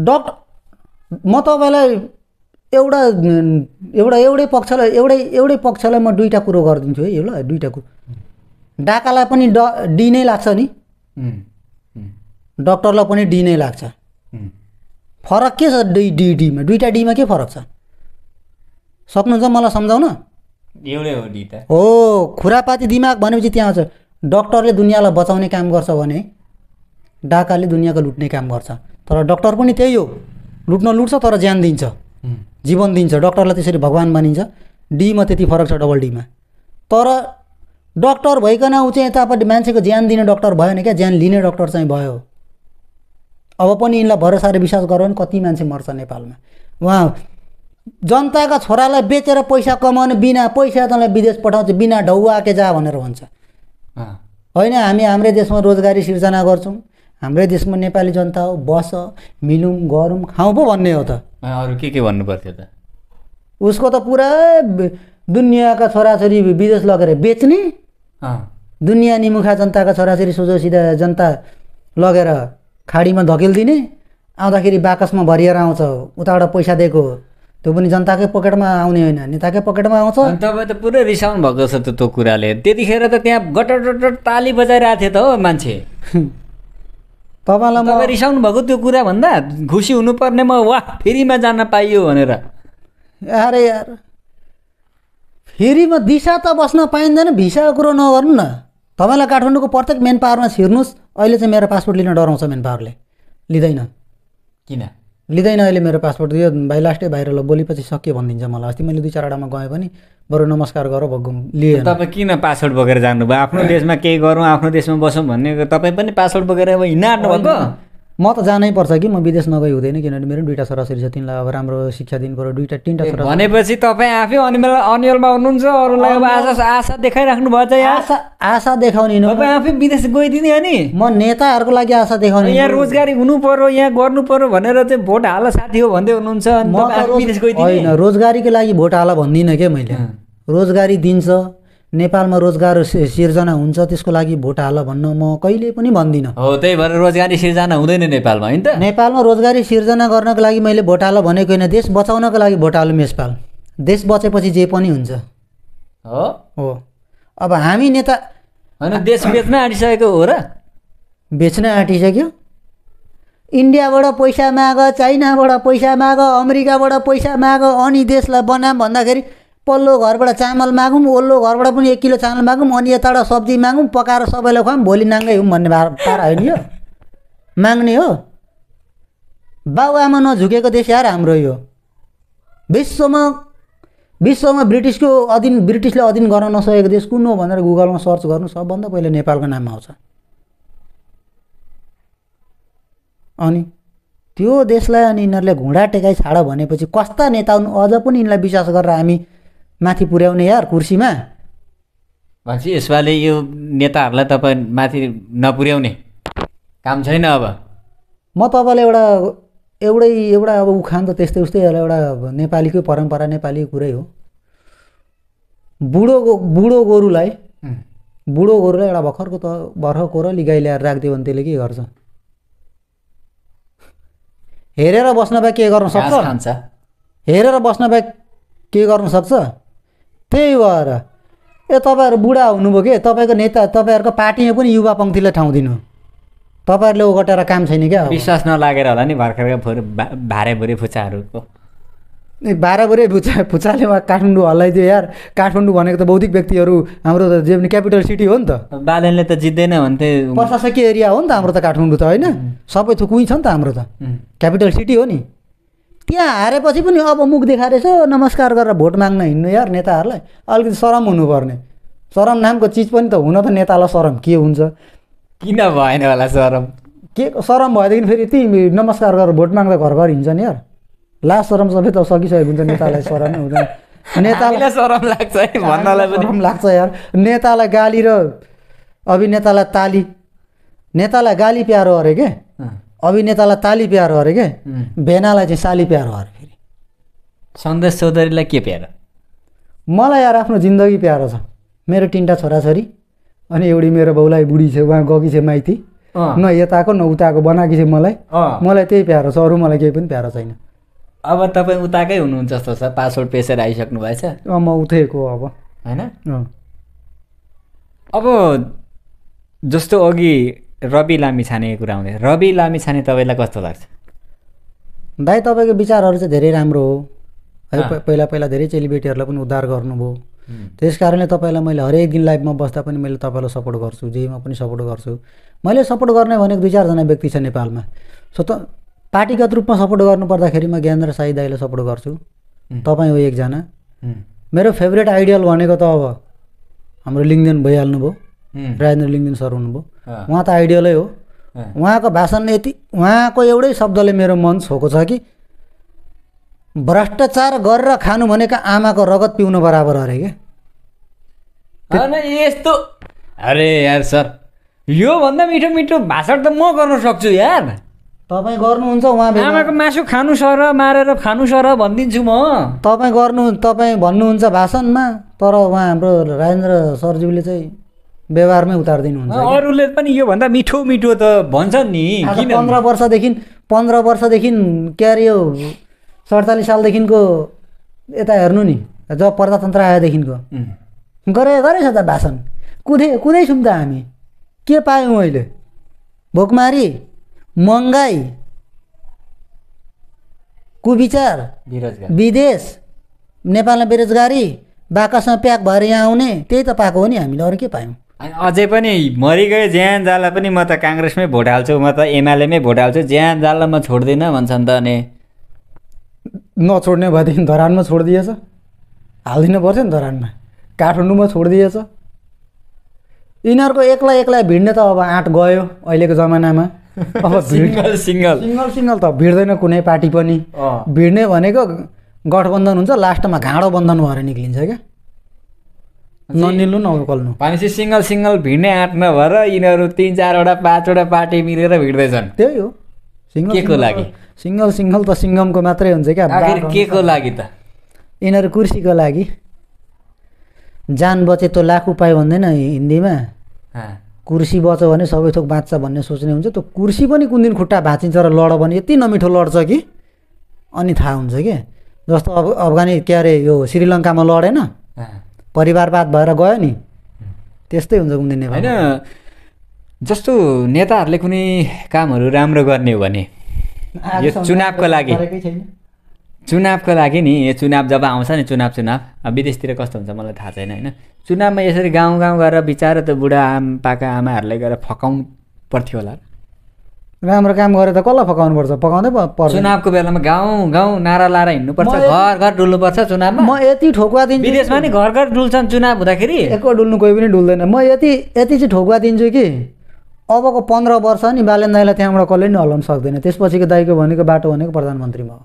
डक्टर म तपाईँलाई एउटा एउटा एउटै पक्षलाई एउटै एउटै पक्षलाई म दुईवटा कुरो गरिदिन्छु है ल दुईवटा कुरो डाकालाई पनि ड डी नै लाग्छ नि डक्टरलाई पनि डी नै लाग्छ फरक के छ डी डी डीमा दुइटा डीमा के फरक छ सक्नुहुन्छ मलाई सम्झाउन एउटै हो डी त हो खुरापाती दिमाग भनेपछि त्यहाँ आउँछ डक्टरले दुनियाँलाई बचाउने काम गर्छ भने डाकाले दुनियाँको लुट्ने काम गर्छ तर डक्टर पनि त्यही हो लुट्न लुट्छ तर ज्यान दिन्छ जीवन दिन्छ डक्टरलाई त्यसरी भगवान् मानिन्छ डीमा त्यति फरक छ डबल डीमा तर डक्टर भइकन ऊ चाहिँ यतापट्टि मान्छेको ज्यान दिने डक्टर भएन क्या ज्यान लिने डक्टर चाहिँ भयो अब पनि यिनलाई भरोसाले विश्वास गरौँ भने कति मान्छे मर्छ नेपालमा उहाँ जनताका छोरालाई बेचेर पैसा कमाउने बिना पैसा तँलाई विदेश पठाउँछ बिना ढौवाके जा भनेर भन्छ होइन हामी हाम्रै देशमा रोजगारी सिर्जना गर्छौँ हाम्रै देशमा नेपाली जनता हो बस मिलौँ गरौँ खाउँ पो भन्ने हो त अरू के के भन्नु पर्थ्यो त उसको त पुरा दुनियाँका छोराछोरी विदेश लगेर बेच्ने दुनियाँ निमुखा जनताका छोराछोरी सोझो सिधा जनता लगेर खाडीमा धकेलिदिने आउँदाखेरि बाकसमा भरिएर आउँछ उताबाट पैसा दिएको त्यो पनि जनताकै पकेटमा आउने होइन नेताकै पकेटमा आउँछ तपाईँ त पुरै रिसाउनु भएको छ त्यो कुराले त्यतिखेर त त्यहाँ गटर गटर ताली बजाइरहेको थियो त हो मान्छे तपाईँलाई म रिसाउनु भएको त्यो कुरा भन्दा खुसी म वा फ्रीमा जान पाइयो भनेर अरे यार फेरि म दिशा त बस्न पाइँदैन भिसाको कुरो नगर्नु न तपाईँलाई काठमाडौँको प्रत्येक मेन पावरमा छिर्नुहोस् अहिले चाहिँ मेरो पासपोर्ट लिन डराउँछ मेन पावरले लिँदैन किन लिँदैन अहिले मेरो पासपोर्ट यो भाइ लास्टै बाहिर ल बोलेपछि सकियो भनिदिन्छ मलाई अस्ति मैले दुई चारवटामा गएँ पनि बरु नमस्कार गर भगौँ लिएँ तपाईँ किन पासपोर्ट बोकेर जानुभयो आफ्नो देशमा केही गरौँ आफ्नो देशमा बसौँ भन्ने तपाईँ पनि पासपोर्ट बोकेर अब हिँड्न आँट्नु भएको म त जानै पर्छ कि म विदेश नगई हुँदैन किनभने मेरो दुइटा छोराछोरी छ तिनलाई अब राम्रो शिक्षा दिनु पऱ्यो दुइटा तिनवटा छोरा भनेपछि तपाईँ आफै अनिमेल अनियलमा हुनुहुन्छ अरूलाई अब आशा आशा देखाइराख्नु भयो चाहिँ आशा आशा देखाउने तपाईँ आफै विदेश गइदिने हो नि म नेताहरूको लागि आशा देखाउने यहाँ रोजगारी हुनु पर्यो यहाँ गर्नु पर्यो भनेर चाहिँ भोट हाल साथी हो भन्दै हुनुहुन्छ म विदेश होइन रोजगारीको लागि भोट हाल भन्दिनँ क्या मैले रोजगारी दिन्छ नेपालमा रोजगार सिर्जना हुन्छ त्यसको लागि भोट हाल भन्न म कहिले पनि भन्दिनँ हो त्यही भएर रोजगारी सिर्जना हुँदैन नेपालमा होइन नेपालमा रोजगारी सिर्जना गर्नको लागि मैले भोट हाल भनेको होइन देश बचाउनको लागि भोट हाल मेसपाल देश बचेपछि जे पनि हुन्छ हो हो अब हामी नेता होइन देश बेच्न आँटिसकेको हो र बेच्न आँटिसक्यो इन्डियाबाट पैसा माग चाइनाबाट पैसा माग अमेरिकाबाट पैसा माग अनि देशलाई बनाम भन्दाखेरि पल्लो घरबाट चामल मागौँ ओल्लो घरबाट पनि एक किलो चामल मागौँ अनि यताबाट सब्जी मागौँ पकाएर सबैलाई खुवाऊँ भोलि नाङ्गै हुँ भन्ने भा पारा होइन यो माग्ने हो बाबुआमा नझुकेको देश यार हाम्रो यो विश्वमा विश्वमा ब्रिटिसको अधीन ब्रिटिसले अधीन गर्न नसकेको देश कुन हो भनेर गुगलमा सर्च गर्नु सबभन्दा पहिला नेपालको नाम आउँछ अनि त्यो देशलाई अनि यिनीहरूले घुँडा टेकाइ छाड भनेपछि कस्ता नेता अझ पनि यिनलाई विश्वास गरेर हामी माथि पुर्याउने यार कुर्सीमा भन्छ यसपालि यो नेताहरूलाई तपाईँ माथि नपुर्याउने काम छैन अब म तपाईँलाई एउटा एउटै एउटा अब उखान त त्यस्तै उस्तै होला एउटा नेपालीकै परम्परा नेपाली कुरै हो बुढो गो बुढो गोरुलाई बुढो गोरुलाई एउटा भर्खरको त भर्खरको र गाई ल्याएर राखिदियो भने त्यसले के गर्छ हेरेर बस्न भए के गर्न सक्छ हेरेर बस्न भए के गर्न सक्छ त्यही भएर ए तपाईँहरू बुढा हुनुभयो कि तपाईँको नेता तपाईँहरूको पार्टीमा पनि युवा पङ्क्तिलाई ठाउँ दिनु तपाईँहरूले ओगटेर काम छैन क्या विश्वास नलागेर होला नि भर्खरका फुर भुरे फुच्चाहरूको ए भुरे फुच्चा फुचाले उहाँ काठमाडौँ हल्लाइदियो यार काठमाडौँ भनेको त बौद्धिक व्यक्तिहरू हाम्रो त जे पनि क्यापिटल सिटी हो नि त बालनले त जित्दैन भन्थे प्रशासकीय एरिया हो नि त हाम्रो त काठमाडौँ त होइन सबै थुकुइ छ नि त हाम्रो त क्यापिटल सिटी हो नि त्यहाँ हारेपछि पनि अब मुख देखाएर नमस्कार गरेर भोट माग्न हिँड्नु यार नेताहरूलाई अलिकति सरम हुनुपर्ने सरम नामको चिज पनि त हुन त नेतालाई सरम के हुन्छ किन भएन होला सरम के सरम भएदेखि फेरि यति नमस्कार गरेर भोट माग्दा घर घर हिँड्छ नि यार लास्ट सरम सबै त सकिसकेको हुन्छ नेतालाई सरम नै हुँदैन नेतालाई सरम लाग्छ है भन्नलाई पनि लाग्छ यार नेतालाई गाली र अभिनेतालाई ताली नेतालाई गाली प्यारो अरे के अभिनेतालाई ताली प्यारो अरे के भेनालाई चाहिँ साली प्यारो अरे फेरि सन्देश चौधरीलाई के प्यारो मलाई यार आफ्नो जिन्दगी प्यारो छ मेरो तिनवटा छोराछोरी अनि एउटी मेरो बाउलाई बुढी छ उहाँ गकी छ माइती न यताको न उताको बनाएकी छ मलाई मलाई त्यही प्यारो छ अरू मलाई केही पनि प्यारो छैन अब तपाईँ उताकै हुनुहुन्छ जस्तो छ पासवर्ड पेसेर आइसक्नु भएछ म उठेको अब होइन अब जस्तो अघि रवि लामी छाने कुरा आउँदै रवि लामी छाने तपाईँलाई कस्तो लाग्छ दाइ तपाईँको विचारहरू चाहिँ धेरै राम्रो हो है पहिला पहिला धेरै चेलीबेटीहरूलाई पनि उद्धार गर्नुभयो त्यस कारणले तपाईँलाई मैले हरेक दिन लाइफमा बस्दा पनि मैले तपाईँलाई सपोर्ट गर्छु जेमा पनि सपोर्ट गर्छु मैले सपोर्ट गर्ने भनेको दुई चारजना व्यक्ति छ नेपालमा सो त पार्टीगत रूपमा सपोर्ट गर्नुपर्दाखेरि म ज्ञानेन्द्र साई दाईलाई सपोर्ट गर्छु तपाईँ हो एकजना मेरो फेभरेट आइडियल भनेको त अब हाम्रो लिङ्गदेन भइहाल्नुभयो राजेन्द्र लिङ्गदेन सर हुनुभयो उहाँ त आइडियलै हो उहाँको भाषण यति उहाँको एउटै शब्दले मेरो मन छोएको छ कि भ्रष्टाचार गरेर खानु भनेको आमाको रगत पिउनु बराबर अरे क्या यस्तो अरे यार सर योभन्दा मिठो मिठो भाषण त म गर्न सक्छु यार तपाईँ गर्नुहुन्छ उहाँ आमाको मासु खानु सर मारेर खानु सर भनिदिन्छु म तपाईँ गर्नु तपाईँ भन्नुहुन्छ भाषणमा तर उहाँ हाम्रो राजेन्द्र सरज्यूले चाहिँ व्यवहारमै उतारिदिनुहुन्छ अरूले पनि योभन्दा मिठो मिठो त भन्छन् नि पन्ध्र वर्षदेखि पन्ध्र वर्षदेखि क्यारियो सडचालिस सालदेखिको यता हेर्नु नि जब प्रजातन्त्र आएदेखिको गरे गरेछ त भाषण कुदे कुदैछौँ त हामी के पायौँ अहिले भोकमारी महँगाई कुविचार विदेश नेपालमा बेरोजगारी बाकसमा प्याक भएर यहाँ आउने त्यही त पाएको हो नि हामीले अरू के पायौँ अनि अझै पनि मरिगयो ज्यान जाला पनि म त काङ्ग्रेसमै भोट हाल्छु म त एमआलएमै भोट हाल्छु ज्यान जाला म छोड्दिनँ भन्छन् त अनि नछोड्ने भएदेखि धरानमा छोडिदिएछ हालिदिनु पर्छ नि धरानमा काठमाडौँमा छोडिदिएछ यिनीहरूको एक्लै एक्लै भिड्ने त अब आँट गयो अहिलेको जमानामा अब सिङ्गल सिङ्गल सिङ्गल सिङ्गल त भिड्दैन कुनै पार्टी पनि भिड्ने भनेको गठबन्धन हुन्छ लास्टमा घाँडो बन्धन भएर निक्लिन्छ क्या ननिल्नु नकल्नु भनेपछि सिङ्गल सिङ्गल भिड्ने आँट नभएर यिनीहरू तिन चारवटा पाँचवटा पार्टी मिलेर भिड्दैछन् त्यही हो सिङ्गल के लागि सिङ्गल सिङ्गल त सिङ्गमको मात्रै हुन्छ क्या के को लागि त यिनीहरू कुर्सीको लागि जान बचे त लाख उपाय भन्दैन हिन्दीमा कुर्सी बच्यो भने सबै थोक बाँच्छ भन्ने सोच्ने हुन्छ त्यो कुर्सी पनि कुन दिन खुट्टा भाँचिन्छ र लड भने यति नमिठो लड्छ कि अनि थाहा हुन्छ क्या जस्तो अब अफगानी के अरे यो श्रीलङ्कामा लडेन परिवारवाद भएर गयो नि त्यस्तै हुन्छ गुम्दिने नेपाल होइन जस्तो नेताहरूले कुनै कामहरू राम्रो गर्ने हो भने यो चुनावको लागि चुनावको लागि नि यो चुनाव जब आउँछ नि चुनाव चुनाव विदेशतिर कस्तो हुन्छ मलाई थाहा छैन होइन चुनावमा यसरी गाउँ गाउँ गएर बिचारा त बुढा आमा पाका आमाहरूले गएर फकाउनु पर्थ्यो होला राम्रो काम गरेर त कसलाई पकाउनुपर्छ पकाउँदै पर्छ चुनावको बेलामा गाउँ गाउँ नारा लाएर हिँड्नुपर्छ घर घर डुल्नुपर्छ चुनावमा म यति ठोकुवा दिन्छु विदेशमा नि घर घर डुल्छन् चुनाव हुँदाखेरि एक डुल्नु कोही पनि डुल्दैन म यति यति चाहिँ ठोकुवा दिन्छु कि अबको पन्ध्र वर्ष नि बालन दाईलाई त्यहाँबाट कसले नि हल्लाउनु सक्दैन त्यसपछिको दाईको भनेको बाटो भनेको प्रधानमन्त्री हो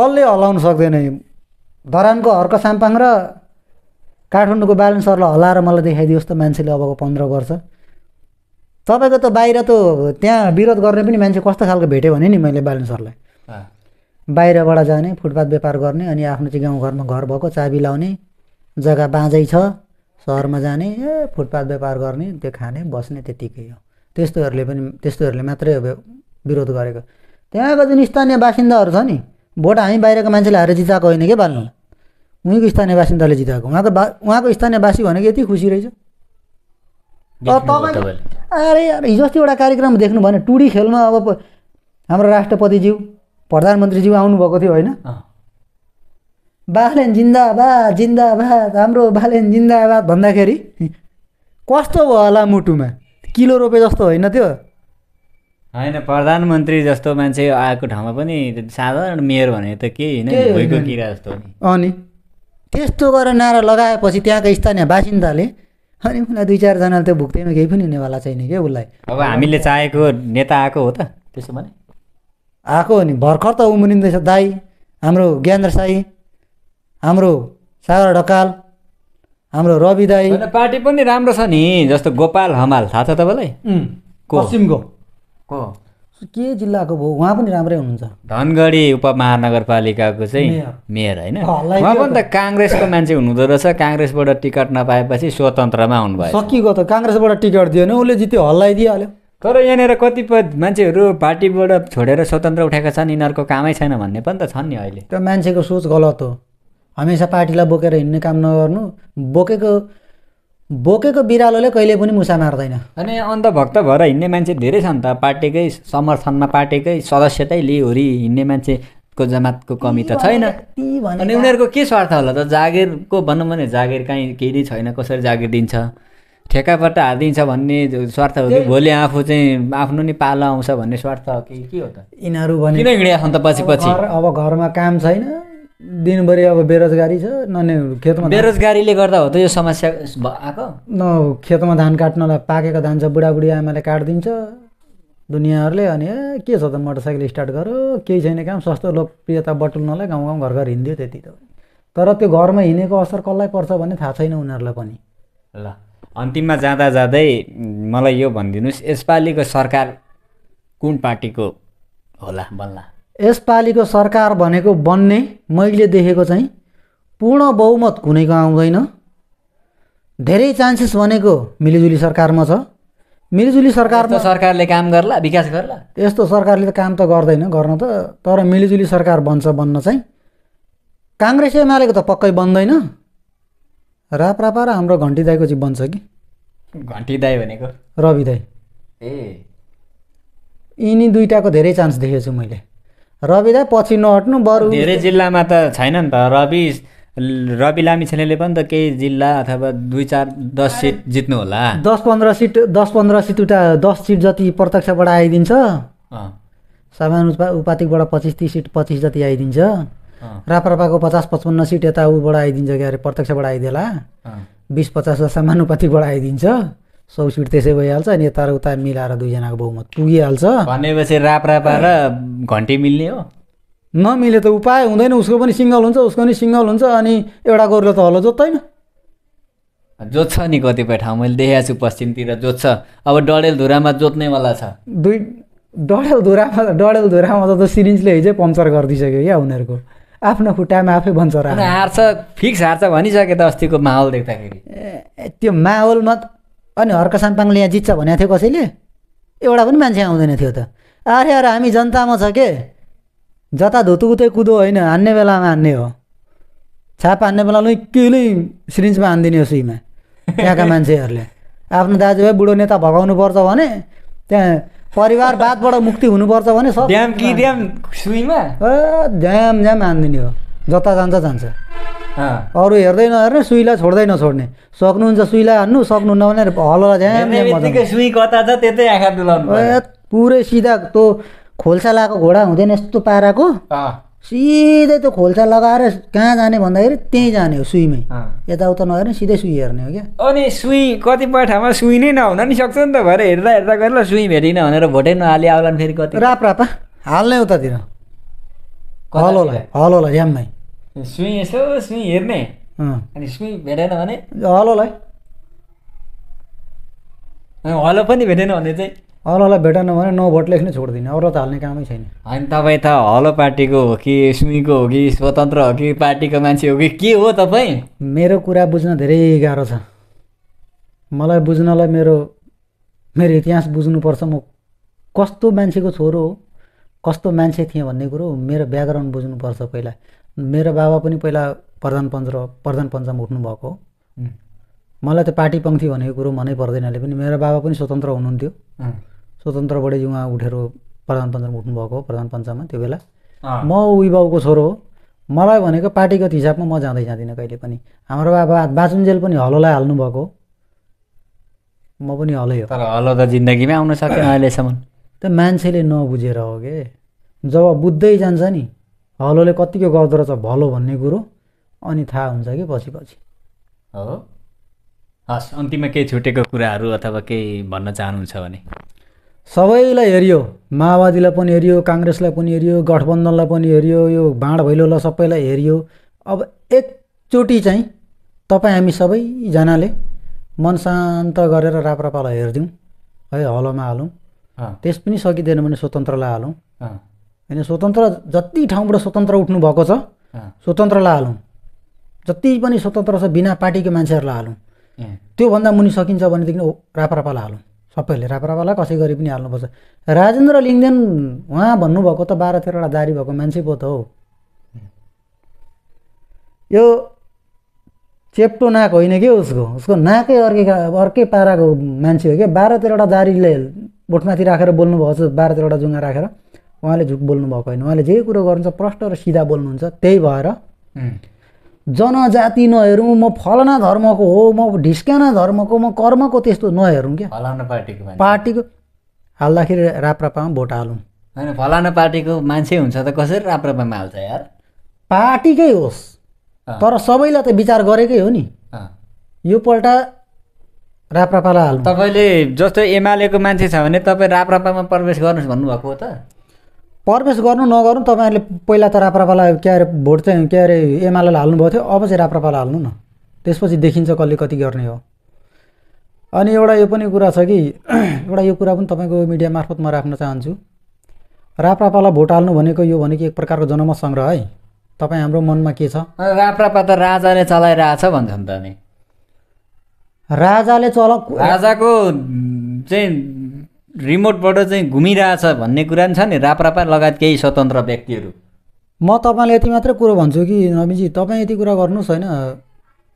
कसले हल्लाउनु सक्दैन धरानको हर्क साम्पाङ र काठमाडौँको बालन सरलाई हल्लाएर मलाई देखाइदियोस् त मान्छेले अबको पन्ध्र वर्ष तपाईँको त बाहिर त त्यहाँ विरोध गर्ने पनि मान्छे कस्तो खालको भेट्यो भने नि मैले बालन सरलाई बाहिरबाट जाने फुटपाथ व्यापार गर्ने अनि आफ्नो चाहिँ गाउँघरमा घर भएको चाबी लाउने जग्गा बाँझै छ सहरमा जाने ए फुटपाथ व्यापार गर्ने त्यो खाने बस्ने त्यतिकै हो त्यस्तोहरूले पनि त्यस्तोहरूले मात्रै विरोध गरेको त्यहाँको जुन स्थानीय बासिन्दाहरू छ नि भोट हामी बाहिरको मान्छेले हारेर जिताएको होइन कि बाल्नु उहीँको स्थानीय बासिन्दाले जिताएको उहाँको बा उहाँको स्थानीयवासी भनेको यति खुसी रहेछ तपाईँ अरे यार हिजो अस्ति एउटा कार्यक्रम देख्नु भने टुडी खेलमा अब हाम्रो राष्ट्रपतिज्यू प्रधानमन्त्रीज्यू आउनुभएको थियो होइन बालेन जिन्दाबाद जिन्दाबाद हाम्रो बालेन जिन्दाबाद भन्दाखेरि कस्तो भयो होला मुटुमा किलो रोपे जस्तो होइन त्यो होइन प्रधानमन्त्री जस्तो मान्छे आएको ठाउँमा पनि साधारण मेयर भने त केही होइन अनि त्यस्तो गरेर नारा लगाएपछि त्यहाँको स्थानीय बासिन्दाले अनि उसलाई दुई चारजनाले त भुक्दैन केही पनि हुनेवाला छैन क्या उसलाई अब हामीले चाहेको नेता आएको हो त त्यसो भने आएको हो नि भर्खर त उम्रिँदैछ दाई हाम्रो ज्ञानेन्द्र साई हाम्रो सागर ढकाल हाम्रो रवि दाई पार्टी पनि राम्रो छ नि जस्तो गोपाल हमाल थाहा छ तपाईँलाई पश्चिमको को के जिल्लाको भयो उहाँ पनि राम्रै हुनुहुन्छ धनगढी उपमहानगरपालिकाको चाहिँ मेयर होइन उहाँ पनि त काङ्ग्रेसको मान्छे हुनुहुँदो रहेछ काङ्ग्रेसबाट टिकट नपाएपछि स्वतन्त्रमा आउनुभयो सकिगयो त काङ्ग्रेसबाट टिकट दिएन उसले जित्यो हल्लाइदिइहाल्यो तर यहाँनिर कतिपय मान्छेहरू पार्टीबाट छोडेर स्वतन्त्र उठेका छन् यिनीहरूको कामै छैन भन्ने पनि त छन् नि अहिले त्यो मान्छेको सोच गलत हो हमेसा पार्टीलाई बोकेर हिँड्ने काम नगर्नु बोकेको बोकेको बिरालोले कहिले पनि मुसा मार्दैन अनि अन्धभक्त भएर हिँड्ने मान्छे धेरै छन् त पार्टीकै समर्थनमा पार्टीकै सदस्यतै लिहोरी हिँड्ने मान्छेको जमातको कमी त छैन अनि उनीहरूको के स्वार्थ होला त जागिरको भनौँ भने जागिर काहीँ केही नै छैन कसरी जागिर दिन्छ ठेकाबाट हालिदिन्छ भन्ने स्वार्थ हो कि भोलि आफू चाहिँ आफ्नो नि पालो आउँछ भन्ने स्वार्थ हो कि के हो त यिनीहरू भने किन हिँडेका छन् त पछि पछि अब घरमा काम छैन दिनभरि अब बेरोजगारी छ न खेतमा बेरोजगारीले गर्दा हो त यो समस्या आएको न खेतमा धान काट्नलाई पाकेको धान छ बुढाबुढी आमाले काटिदिन्छ दुनियाँहरूले अनि ए के छ त मोटरसाइकल स्टार्ट गर केही छैन काम सस्तो लोकप्रियता बटुल्नलाई गाउँ गाउँ घर घर हिँड्यो त्यति त तर त्यो घरमा हिँडेको असर कसलाई पर्छ भन्ने थाहा छैन उनीहरूलाई पनि ल अन्तिममा जाँदा जाँदै मलाई यो भनिदिनुहोस् यसपालिको सरकार कुन पार्टीको होला बल्ला यसपालिको सरकार भनेको बन्ने मैले देखेको चाहिँ पूर्ण बहुमत कुनैको आउँदैन धेरै चान्सेस भनेको मिलिजुली सरकारमा छ मिलिजुली सरकारमा सरकारले काम गर्ला विकास गर्ला यस्तो सरकारले त काम त गर्दैन गर्न त तर मिलिजुली सरकार बन्छ बन्न चाहिँ काङ्ग्रेस एमालेको त पक्कै बन्दैन राप्रापा र हाम्रो घन्टी दाईको चाहिँ बन्छ कि घन्टी दाई भनेको रवि दाई ए यिनी दुइटाको धेरै चान्स देखेको छु मैले रवि रविलाई पछि नहट्नु बरु धेरै जिल्लामा त छैन नि त रवि रवि लामी छेनेले पनि त केही जिल्ला अथवा दुई चार दस सिट जित्नु होला दस पन्ध्र सिट दस पन्ध्र सिट उता दस सिट जति प्रत्यक्षबाट आइदिन्छ सामान उपा उपातिकबाट पच्चिस तिस सिट पच्चिस जति आइदिन्छ राप्रपाको पचास पचपन्न सिट यता उबाट आइदिन्छ के अरे प्रत्यक्षबाट आइदिएला बिस पचास सामानुपातिबाट आइदिन्छ सौ सिट त्यसै भइहाल्छ अनि यता र उता मिलाएर दुईजनाको बहुमत पुगिहाल्छ भनेपछि राप राप र घन्टी मिल्ने हो नमिले त उपाय हुँदैन उसको पनि सिङ्गल हुन्छ उसको पनि सिङ्गल हुन्छ अनि एउटा गोरुले त हलो जोत्दैन जोत्छ नि कतिपय ठाउँ मैले देखाएको छु पश्चिमतिर जोत्छ अब डडेलधुरामा जोत्नेवाला छ दुई डडेलधुरामा डडेलधुरामा त सिरिन्जले हिजै पम्चर गरिदिइसक्यो क्या उनीहरूको आफ्नो खुट्टामा आफै भन्छ हार्छ फिक्स हार्छ भनिसके त अस्तिको माहौल देख्दाखेरि त्यो माहौलमा अनि हर्क साम्पाङले यहाँ जित्छ भनेको थियो कसैले एउटा पनि मान्छे आउँदैन थियो त आरे आरे हामी जनतामा छ के जता उतै कुदो होइन हान्ने बेलामा हान्ने हो छाप हान्ने बेला के किलै सिरिन्जमा हानिदिने हो सुईमा त्यहाँका मान्छेहरूले आफ्नो दाजुभाइ बुढो नेता पर्छ भने त्यहाँ परिवारवादबाट मुक्ति हुनुपर्छ भने सब ड्याम ड्याम सुईमा ड्याम ज्याम हानिदिने हो जता जान्छ जान्छ अरू हेर्दै नहेर्ने सुईलाई छोड्दै नछोड्ने सक्नुहुन्छ सुईलाई हान्नु सक्नुहुन्न भने हलोलाई झ्याङ पुरै सिधा त्यो खोल्सा लगाएको घोडा हुँदैन यस्तो पाराको सिधै त्यो खोल्सा लगाएर कहाँ जाने भन्दाखेरि त्यहीँ जाने हो सुईमै यताउता नहेर्ने सिधै सुई हेर्ने हो क्या अनि सुई कतिपय ठाउँमा सुई नै नहुन नि सक्छ नि त भएर हेर्दा हेर्दा गरेर सुई भेटिन भनेर भोटै नहाले आउला फेरि कति राप रापा हाल्ने उतातिर हलोलाई हलोलाई ड्याममै सुई यसो सुई हेर्ने अनि सुई भेटेन भने हलोलाई हलो पनि भेटेन भने चाहिँ हलोलाई भेटेन भने नौ भोट लेख्ने छोडिदिने अरू त हाल्ने कामै छैन अनि तपाईँ त हलो पार्टीको हो कि सुईको हो कि स्वतन्त्र हो कि पार्टीको मान्छे हो कि के हो तपाईँ मेरो कुरा बुझ्न धेरै गाह्रो छ मलाई बुझ्नलाई मेरो मेरो इतिहास बुझ्नुपर्छ म कस्तो मान्छेको छोरो हो कस्तो मान्छे थिएँ भन्ने कुरो मेरो ब्याकग्राउन्ड बुझ्नुपर्छ पहिला मेरो बाबा पनि पहिला प्रधान पञ्च प्रधान पञ्चम उठ्नुभएको हो मलाई त पार्टी पङ्क्ति भनेको कुरो मनै पर्दैन अहिले पनि मेरो बाबा पनि स्वतन्त्र हुनुहुन्थ्यो स्वतन्त्र स्वतन्त्रबाटै उहाँ उठेर प्रधान पञ्चम उठ्नुभएको हो प्रधान पञ्चमा त्यो बेला म उबाउको छोरो हो मलाई भनेको पार्टीगत हिसाबमा म जाँदै जाँदिनँ कहिले पनि हाम्रो बाबा बाचुन्जेल पनि हलोलाई हाल्नुभएको हो म पनि हलै हो तर हलो त जिन्दगीमै आउन सक्दैन अहिलेसम्म त्यो मान्छेले नबुझेर हो के जब बुझ्दै जान्छ नि हलोले कतिको गर्दो रहेछ भलो भन्ने कुरो अनि थाहा हुन्छ कि पछि पछि हो हस् अन्तिममा केही छुटेको कुराहरू अथवा केही भन्न चाहनुहुन्छ भने सबैलाई हेरियो माओवादीलाई पनि हेरियो काङ्ग्रेसलाई पनि हेरियो गठबन्धनलाई पनि हेरियो यो भाँड भैलोलाई सबैलाई हेरियो अब एकचोटि चाहिँ तपाईँ हामी सबैजनाले मन शान्त गरेर राप्रापालाई हेरिदिउँ है हलोमा हालौँ त्यस पनि सकिँदैन भने स्वतन्त्रलाई हालौँ होइन स्वतन्त्र जति ठाउँबाट स्वतन्त्र उठ्नु भएको छ स्वतन्त्रलाई हालौँ जति पनि स्वतन्त्र छ बिना पार्टीको मान्छेहरूलाई हालौँ त्योभन्दा मुनि सकिन्छ भनेदेखि रापरापालाई हालौँ सबैहरूले रापरापालाई कसै गरी पनि हाल्नुपर्छ राजेन्द्र लिङ्गदेन उहाँ भन्नुभएको त बाह्र तेह्रवटा जारी भएको मान्छे पो त हो यो चेप्टो नाक होइन कि उसको उसको नाकै अर्कै अर्कै पाराको मान्छे हो क्या बाह्र तेह्रवटा दारीले बोटमाथि राखेर बोल्नुभएको छ बाह्र तेह्रवटा जुङ्गा राखेर उहाँले झुक बोल्नु भएको होइन उहाँले जे कुरो गर्नुहुन्छ प्रष्ट र सिधा बोल्नुहुन्छ त्यही भएर जनजाति नहेरौँ म फलाना धर्मको हो म ढिस्काना धर्मको म कर्मको त्यस्तो नहेरौँ क्या फलाना पार्टीको पार्टीको हाल्दाखेरि राप्रपामा भोट हालौँ होइन फलाना पार्टीको मान्छे हुन्छ त कसरी राप्रपामा हाल्छ यार पार्टीकै होस् तर सबैलाई त विचार गरेकै हो नि यो योपल्ट राप्रापालाई हाल्नु तपाईँले जस्तो एमालेको मान्छे छ भने तपाईँ राप्रापामा प्रवेश गर्नुहोस् भन्नुभएको हो त प्रवेश गर्नु नगर्नु तपाईँहरूले पहिला त राप्रापालाई के अरे भोट चाहिँ के अरे एमालेलाई हाल्नुभएको थियो अब चाहिँ राप्रापाला हाल्नु न त्यसपछि देखिन्छ कसले कति गर्ने हो अनि एउटा यो पनि कुरा छ कि एउटा यो कुरा पनि तपाईँको मिडिया मार्फत म राख्न चाहन्छु राप्रापालाई भोट हाल्नु भनेको यो भनेको एक प्रकारको जनमत सङ्ग्रह है तपाईँ हाम्रो मनमा के छ राप्रापा त राजाले चलाइरहेछ भन्छन् त नि राजाले चला राजाको चाहिँ रिमोटबाट चाहिँ घुमिरहेछ भन्ने कुरा पनि छ नि राप्रापा लगायत केही स्वतन्त्र व्यक्तिहरू म तपाईँलाई यति मात्रै कुरो भन्छु कि नवीनजी तपाईँ यति कुरा गर्नुहोस् होइन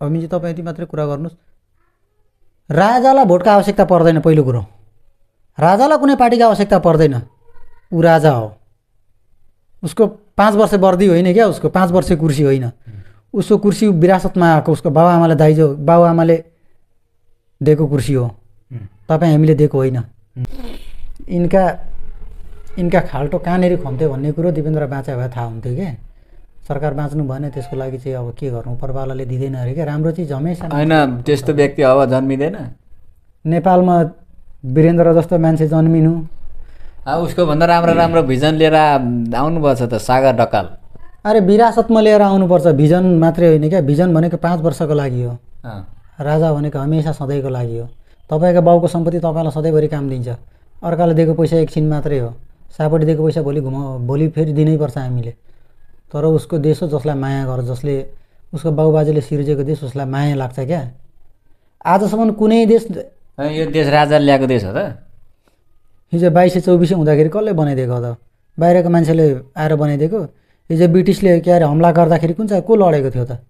नवीनजी तपाईँ यति मात्रै कुरा गर्नुहोस् राजालाई भोटको आवश्यकता पर्दैन पहिलो कुरो राजालाई कुनै पार्टीको आवश्यकता पर्दैन ऊ राजा हो उसको पाँच वर्ष वर्दी होइन क्या उसको पाँच वर्ष कुर्सी होइन उसको कुर्सी विरासतमा आएको उसको बाबाआमालाई दाइजो बाबुआमाले दिएको कुर्सी हो तपाईँ हामीले दिएको होइन यिनका यिनका खाल्टो कहाँनिर खन्थ्यो भन्ने कुरो दिपेन्द्र बाँचे भए थाहा हुन्थ्यो क्या सरकार बाँच्नु भएन त्यसको लागि चाहिँ अब के गर्नु परवालाले दिँदैन अरे क्या राम्रो चाहिँ हमेसा होइन त्यस्तो व्यक्ति अब जन्मिँदैन नेपालमा वीरेन्द्र जस्तो मान्छे जन्मिनु उसको भन्दा राम्रो राम्रो भिजन लिएर आउनुपर्छ त सागर ढकाल अरे विरासतमा लिएर आउनुपर्छ भिजन मात्रै होइन क्या भिजन भनेको पाँच वर्षको लागि हो राजा भनेको हमेसा सधैँको लागि हो तपाईँको बाउको सम्पत्ति तपाईँलाई सधैँभरि काम दिन्छ अर्काले दिएको पैसा एकछिन मात्रै हो सापट्टि दिएको पैसा भोलि घुमाउ भोलि फेरि दिनैपर्छ हामीले तर उसको देश हो जसलाई माया गर जसले उसको बाउबाजेले सिर्जेको देश उसलाई माया लाग्छ क्या आजसम्म कुनै देश यो देश राजाले ल्याएको देश हो त हिजो बाइस सय चौबिस हुँदाखेरि कसले बनाइदिएको त बाहिरको मान्छेले आएर बनाइदिएको हिजो ब्रिटिसले के अरे हमला गर्दाखेरि कुन चाहिँ को लडेको थियो त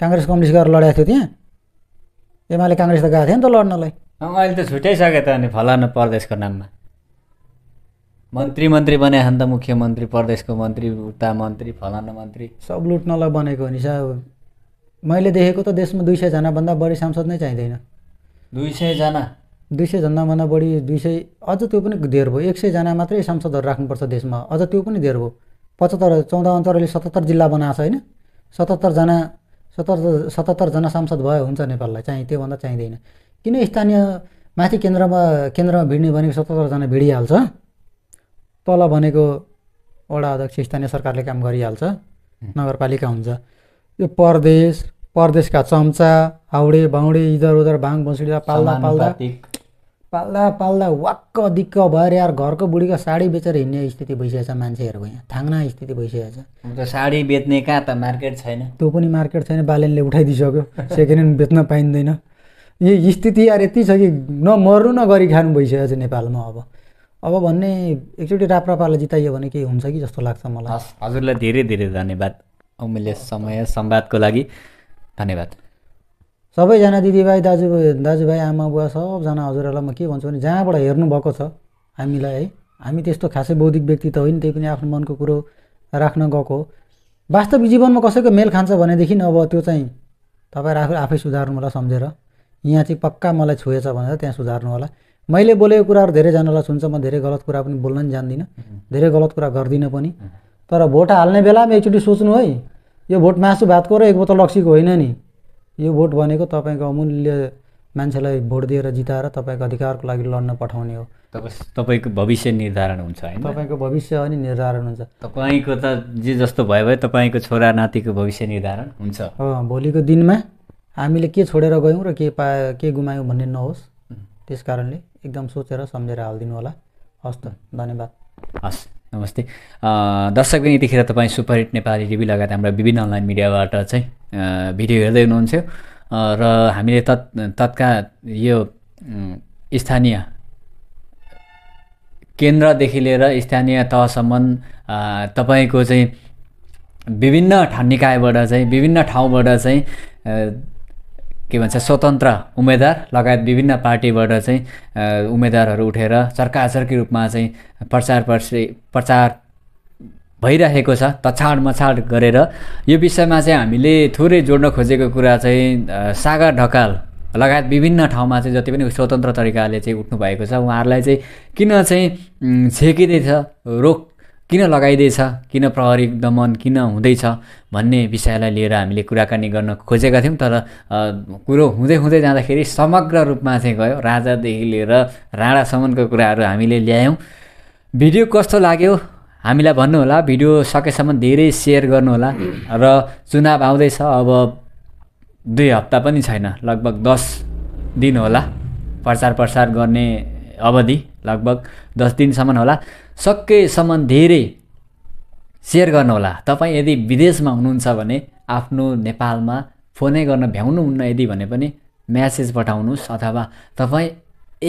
काङ्ग्रेस कम्युनिस्ट गएर लडेको थियो त्यहाँ एमाले काङ्ग्रेस त गएको थियो नि त लड्नलाई अहिले त छुट्याइसके त अनि फलानु प्रदेशको नाममा मन्त्री मन्त्री बनाएको नि त मुख्यमन्त्री प्रदेशको मन्त्री उता मन्त्री फलाना मन्त्री सब लुट्नलाई बनेको नि सब मैले देखेको त देशमा दुई सयजनाभन्दा बढी सांसद नै चाहिँदैन दुई सयजना दुई सयजनाभन्दा बढी दुई सय अझ त्यो पनि धेर भयो एक सयजना मात्रै सांसदहरू राख्नुपर्छ देशमा अझ त्यो पनि धेर भयो पचहत्तर चौध अन्तरले सतहत्तर जिल्ला बनाएको छ होइन सतहत्तरजना सतहत्तर सतहत्तरजना सांसद भयो हुन्छ नेपाललाई चाहिँ त्योभन्दा चाहिँदैन किन स्थानीय माथि केन्द्रमा केन्द्रमा भिड्ने भनेको सतहत्तरजना भिडिहाल्छ तल भनेको वडा अध्यक्ष स्थानीय सरकारले काम गरिहाल्छ नगरपालिका हुन्छ यो परदेश परदेशका चम्चा हाउडे बाउडे इधर उधर भाङ बसुडा पाल्दा पाल्दा पाल्दा पाल्दा वाक्क दिक्क भएर यार घरको बुढीको साडी बेचेर हिँड्ने स्थिति भइसकेको छ मान्छेहरूको यहाँ थाङ्ना स्थिति भइसकेको छ साडी बेच्ने कहाँ त मार्केट छैन त्यो पनि मार्केट छैन बालेनले उठाइदिइसक्यो सेकेन्ड ह्यान्ड बेच्न पाइँदैन यो स्थिति यार यति छ कि नमर्नु गरी खानु भइसकेको छ नेपालमा अब अब भन्ने एकचोटि राप्रापाले जिताइयो भने केही हुन्छ कि जस्तो लाग्छ मलाई हजुरलाई धेरै धेरै धन्यवाद अमूल्य समय संवादको लागि धन्यवाद सबैजना दिदीभाइ दाजु दाजुभाइ आमा बुवा सबजना हजुरहरूलाई म के भन्छु भने जहाँबाट हेर्नुभएको छ हामीलाई है हामी त्यस्तो खासै बौद्धिक व्यक्ति त होइन त्यही पनि आफ्नो मनको कुरो राख्न गएको वास्तविक जीवनमा कसैको मेल खान्छ भनेदेखि अब त्यो चाहिँ तपाईँहरू आफू आफै सुधार्नु होला सम्झेर यहाँ चाहिँ पक्का मलाई छोएछ भनेर त्यहाँ सुधार्नु होला मैले बोलेको कुराहरू धेरैजनालाई सुन्छ म धेरै गलत कुरा पनि बोल्न पनि जान्दिनँ धेरै गलत कुरा गर्दिनँ पनि तर भोट हाल्ने बेलामा एकचोटि सोच्नु है यो भोट मासु भातको र एक बोतल लक्सीको होइन नि यो भोट भनेको तपाईँको अमूल्य मान्छेलाई भोट दिएर जिताएर तपाईँको अधिकारको लागि लड्न पठाउने हो तपाईँको भविष्य निर्धारण हुन्छ होइन तपाईँको भविष्य अनि निर्धारण हुन्छ तपाईँको त जे जस्तो भयो भए तपाईँको छोरा नातिको भविष्य निर्धारण हुन्छ भोलिको दिनमा हामीले के छोडेर गयौँ र के पायो के गुमायौँ भन्ने नहोस् त्यस कारणले एकदम सोचेर सम्झेर हालिदिनु होला हस् त धन्यवाद हस् नमस्ते दर्शकबिन यतिखेर तपाईँ सुपर हिट नेपाली टिभी लगायत हाम्रो विभिन्न अनलाइन मिडियाबाट चाहिँ भिडियो हेर्दै हुनुहुन्थ्यो र हामीले तत् तत्का यो स्थानीय केन्द्रदेखि लिएर स्थानीय तहसम्म तपाईँको चाहिँ विभिन्न निकायबाट चाहिँ विभिन्न ठाउँबाट चाहिँ के भन्छ स्वतन्त्र उम्मेदवार लगायत विभिन्न पार्टीबाट चाहिँ उम्मेदवारहरू उठेर चर्काचर्की रूपमा चाहिँ प्रचार प्रसे प्रचार भइरहेको छ तछाड मछाड गरेर यो विषयमा चाहिँ हामीले थोरै जोड्न खोजेको कुरा चाहिँ सागर ढकाल लगायत विभिन्न ठाउँमा चाहिँ जति पनि स्वतन्त्र तरिकाले चाहिँ उठ्नु भएको छ उहाँहरूलाई चाहिँ किन चाहिँ छेकिँदैछ रोक किन लगाइँदैछ किन प्रहरी दमन किन हुँदैछ भन्ने विषयलाई लिएर हामीले कुराकानी गर्न खोजेका थियौँ तर कुरो हुँदै हुँदै जाँदाखेरि समग्र रूपमा चाहिँ गयो राजादेखि लिएर राणासम्मको कुराहरू हामीले ल्यायौँ भिडियो कस्तो लाग्यो हामीलाई भन्नुहोला भिडियो सकेसम्म धेरै सेयर गर्नुहोला र चुनाव आउँदैछ अब दुई हप्ता पनि छैन लगभग दस दिन होला प्रचार प्रसार गर्ने अवधि लगभग दस दिनसम्म होला सकेसम्म धेरै सेयर गर्नुहोला तपाईँ यदि विदेशमा हुनुहुन्छ भने आफ्नो नेपालमा फोनै गर्न भ्याउनुहुन्न यदि भने पनि म्यासेज पठाउनुहोस् अथवा तपाईँ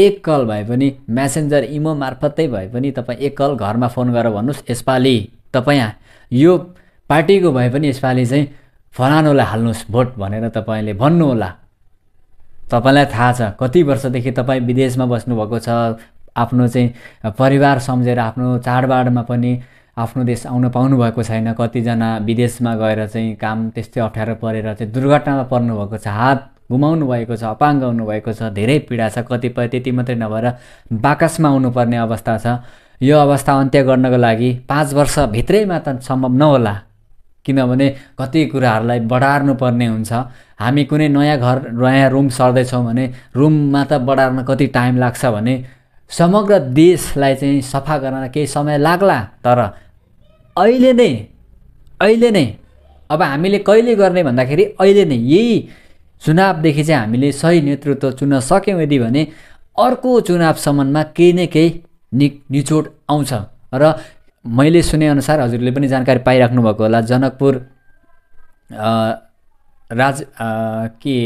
एक कल भए पनि म्यासेन्जर इमो मार्फतै भए पनि तपाईँ एक कल घरमा फोन गरेर भन्नुहोस् यसपालि तपाईँ यो पार्टीको भए पनि यसपालि चाहिँ फलानुलाई हाल्नुहोस् भोट भनेर तपाईँले भन्नुहोला तपाईँलाई थाहा छ कति वर्षदेखि तपाईँ विदेशमा बस्नुभएको छ आफ्नो चाहिँ परिवार सम्झेर आफ्नो चाडबाडमा पनि आफ्नो देश आउन पाउनुभएको छैन कतिजना विदेशमा गएर चाहिँ काम त्यस्तै अप्ठ्यारो परेर चाहिँ दुर्घटनामा पर्नुभएको छ हात गुमाउनु भएको छ अपाङ्ग हुनुभएको छ धेरै पीडा छ कतिपय त्यति मात्रै नभएर बाकसमा आउनुपर्ने अवस्था छ यो अवस्था अन्त्य गर्नको लागि पाँच वर्षभित्रैमा त सम्भव नहोला किनभने कति कुराहरूलाई बढार्नु पर्ने हुन्छ हामी कुनै नयाँ घर नयाँ रुम सर्दैछौँ भने रुममा त बढार्न कति टाइम लाग्छ भने समग्र देशलाई चाहिँ सफा गर्न केही समय लाग्ला तर अहिले नै अहिले नै अब हामीले कहिले गर्ने भन्दाखेरि अहिले नै यही चुनावदेखि चाहिँ हामीले सही नेतृत्व चुन्न सक्यौँ यदि भने अर्को चुनावसम्ममा केही न केही नि निचोड आउँछ र मैले सुनेअनुसार हजुरले पनि जानकारी पाइराख्नु भएको होला जनकपुर राज आ, के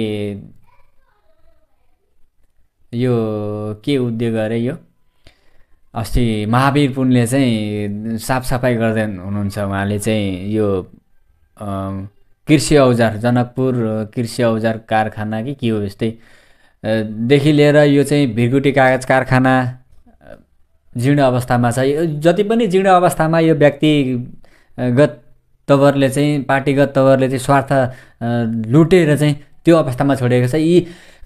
यो के उद्योग अरे यो अस्ति महावीर पुनले चाहिँ साफसफाइ गर्दै हुनुहुन्छ उहाँले चाहिँ यो कृषि औजार जनकपुर कृषि औजार कारखाना कि के हो यस्तै देखि लिएर यो चाहिँ भिरगुटी कागज कारखाना जीर्ण अवस्थामा छ यो जति पनि जीर्ण अवस्थामा यो व्यक्तिगत तवरले चाहिँ पार्टीगत तवरले चाहिँ स्वार्थ लुटेर चाहिँ त्यो अवस्थामा छोडेको छ यी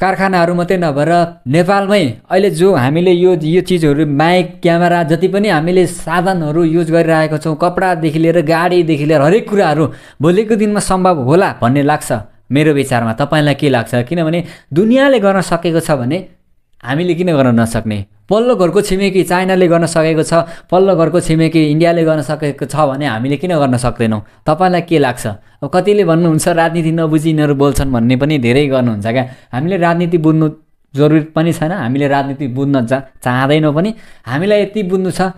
कारखानाहरू मात्रै नभएर नेपालमै अहिले जो हामीले यो यो चिजहरू माइक क्यामेरा जति पनि हामीले साधनहरू युज गरिरहेको छौँ कपडादेखि लिएर गाडीदेखि लिएर हरेक कुराहरू भोलिको दिनमा सम्भव होला भन्ने लाग्छ मेरो विचारमा तपाईँलाई के लाग्छ किनभने दुनियाँले गर्न सकेको छ भने हामीले किन गर्न नसक्ने पल्लो घरको छिमेकी चाइनाले गर्न सकेको छ पल्लो घरको छिमेकी इन्डियाले गर्न सकेको छ भने हामीले किन गर्न सक्दैनौँ तपाईँलाई के लाग्छ अब कतिले भन्नुहुन्छ राजनीति नबुझी यिनीहरू बोल्छन् भन्ने पनि धेरै गर्नुहुन्छ क्या हामीले राजनीति बुझ्नु जरुरी पनि छैन हामीले राजनीति बुझ्न चा चाहँदैनौँ पनि हामीलाई यति बुझ्नु छ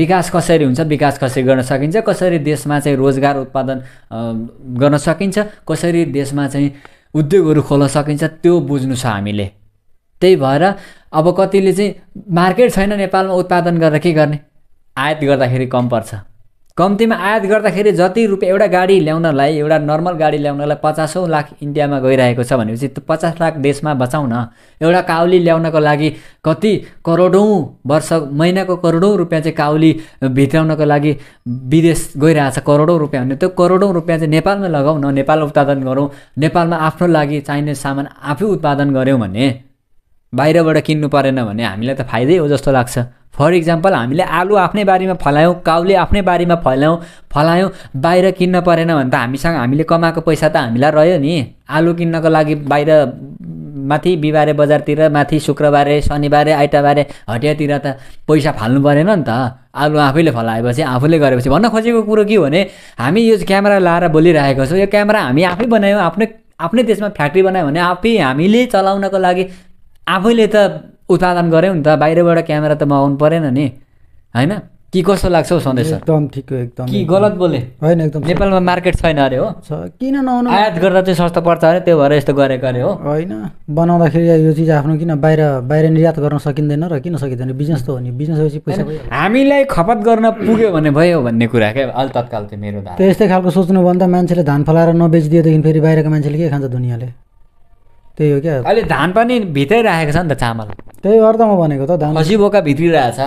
विकास कसरी हुन्छ विकास कसरी गर्न सकिन्छ कसरी देशमा चाहिँ रोजगार उत्पादन गर्न सकिन्छ कसरी देशमा चाहिँ उद्योगहरू खोल्न सकिन्छ त्यो बुझ्नु छ हामीले त्यही भएर अब कतिले चाहिँ मार्केट छैन नेपालमा उत्पादन गरेर के गर्ने आयात गर्दाखेरि कम पर्छ कम्तीमा आयात गर्दाखेरि जति रुपियाँ एउटा गाडी ल्याउनलाई एउटा नर्मल गाडी ल्याउनलाई पचासौँ लाख इन्डियामा गइरहेको छ भनेपछि त्यो पचास लाख देशमा बचाउन एउटा काउली ल्याउनको लागि कति करोडौँ वर्ष महिनाको करोडौँ रुपियाँ चाहिँ काउली भित्राउनको लागि विदेश गइरहेछ करोडौँ रुपियाँ भने त्यो करोडौँ रुपियाँ चाहिँ नेपालमा लगाउन नेपाल उत्पादन गरौँ नेपालमा आफ्नो लागि चाहिने सामान आफै उत्पादन गऱ्यौँ भने बाहिरबाट किन्नु परेन भने हामीलाई त फाइदै हो जस्तो लाग्छ फर इक्जाम्पल हामीले आलु आफ्नै बारीमा फलायौँ काउले आफ्नै बारीमा फलायौँ फलायौँ बाहिर किन्न परेन भने त हामीसँग हामीले कमाएको पैसा त हामीलाई रह्यो नि आलु किन्नको लागि बाहिर माथि बिहिबारे बजारतिर माथि शुक्रबारे शनिबारे आइतबारे हटियातिर त पैसा फाल्नु परेन नि त आलु आफैले फलाएपछि आफूले गरेपछि भन्न खोजेको कुरो के हो भने हामी यो क्यामेरा लाएर बोलिरहेको छौँ यो क्यामेरा हामी आफै बनायौँ आफ्नै आफ्नै देशमा फ्याक्ट्री बनायो भने आफै हामीले चलाउनको लागि आफैले त उत्पादन गरे नि त बाहिरबाट क्यामेरा त मगाउनु परेन नि होइन कि कस्तो लाग्छ हौ सन्देश एकदम ठिक एकदम कि गलत बोले होइन एकदम नेपालमा मार्केट छैन अरे हो किन नहुनु आयात गर्दा चाहिँ सस्तो पर्छ अरे त्यो भएर यस्तो गरेको अरे हो होइन बनाउँदाखेरि यो चिज आफ्नो किन बाहिर बाहिर निर्यात गर्न सकिँदैन र किन सकिँदैन बिजनेस त हो नि बिजनेस भएपछि पैसा हामीलाई खपत गर्न पुग्यो भने भयो भन्ने कुरा क्या अहिले तत्काल चाहिँ मेरो त्यस्तै खालको सोच्नु भन्दा मान्छेले धान फलाएर नबेचिदियोदेखि फेरि बाहिरको मान्छेले के खान्छ दुनियाँले त्यही हो क्या अहिले धान पनि भित्रै राखेको छ नि त चामल त्यही अर्थमा म भनेको त धान बोका भित्रिरहेछ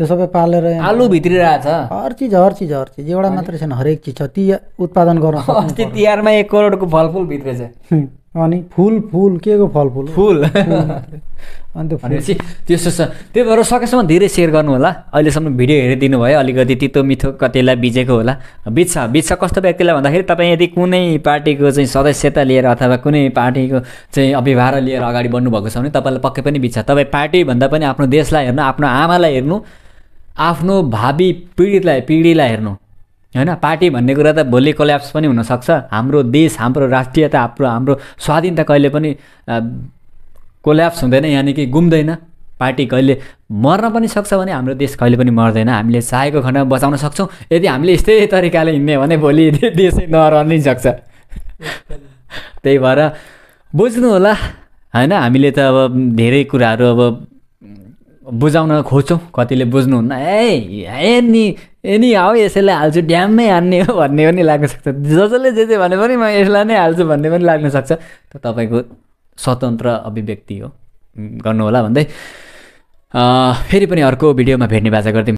त्यो सबै पालेर आलु भित्रिरहेछ हर चिज हर चिज हर चिज एउटा मात्रै छैन हरेक चिज छ ती उत्पादन गर्नु अस्ति तिहारमा एक करोडको फलफुल छ अनि फुल फुल के को फल फुल फुल अन्त भनेपछि त्यस्तो छ त्यही भएर सकेसम्म धेरै सेयर गर्नु होला अहिलेसम्म भिडियो हेरिदिनु भयो अलिकति तितो मिठो कतिलाई बिजेको होला बिच्छ बिच्छ कस्तो व्यक्तिलाई भन्दाखेरि तपाईँ यदि कुनै पार्टीको चाहिँ सदस्यता लिएर अथवा कुनै पार्टीको चाहिँ अभिभार लिएर अगाडि बढ्नुभएको छ भने तपाईँलाई पक्कै पनि बिच्छ तपाईँ पार्टीभन्दा पनि आफ्नो देशलाई हेर्नु आफ्नो आमालाई हेर्नु आफ्नो भावी पीडितलाई पिँढीलाई हेर्नु होइन पार्टी भन्ने कुरा त भोलि कोल्याप्स पनि हुनसक्छ हाम्रो देश हाम्रो राष्ट्रियता हाम्रो हाम्रो स्वाधीनता कहिले पनि कोल्याप्स हुँदैन यानि कि गुम्दैन पार्टी कहिले मर्न पनि सक्छ भने हाम्रो देश कहिले पनि मर्दैन हामीले चाहेको खण्डमा बचाउन सक्छौँ यदि हामीले यस्तै तरिकाले हिँड्ने भने भोलि देशै नरहनै सक्छ त्यही भएर बुझ्नु होला होइन हामीले त अब धेरै कुराहरू अब बुझाउन खोज्छौँ कतिले बुझ्नुहुन्न ए नि एनी हाउ यसैलाई हाल्छु ड्याममै हान्ने हो भन्ने पनि लाग्न सक्छ जसले जे जे भने पनि म यसलाई नै हाल्छु भन्ने पनि लाग्न सक्छ त तपाईँको स्वतन्त्र अभिव्यक्ति हो गर्नुहोला भन्दै फेरि पनि अर्को भिडियोमा भेट्ने बाजा गरिदिउँ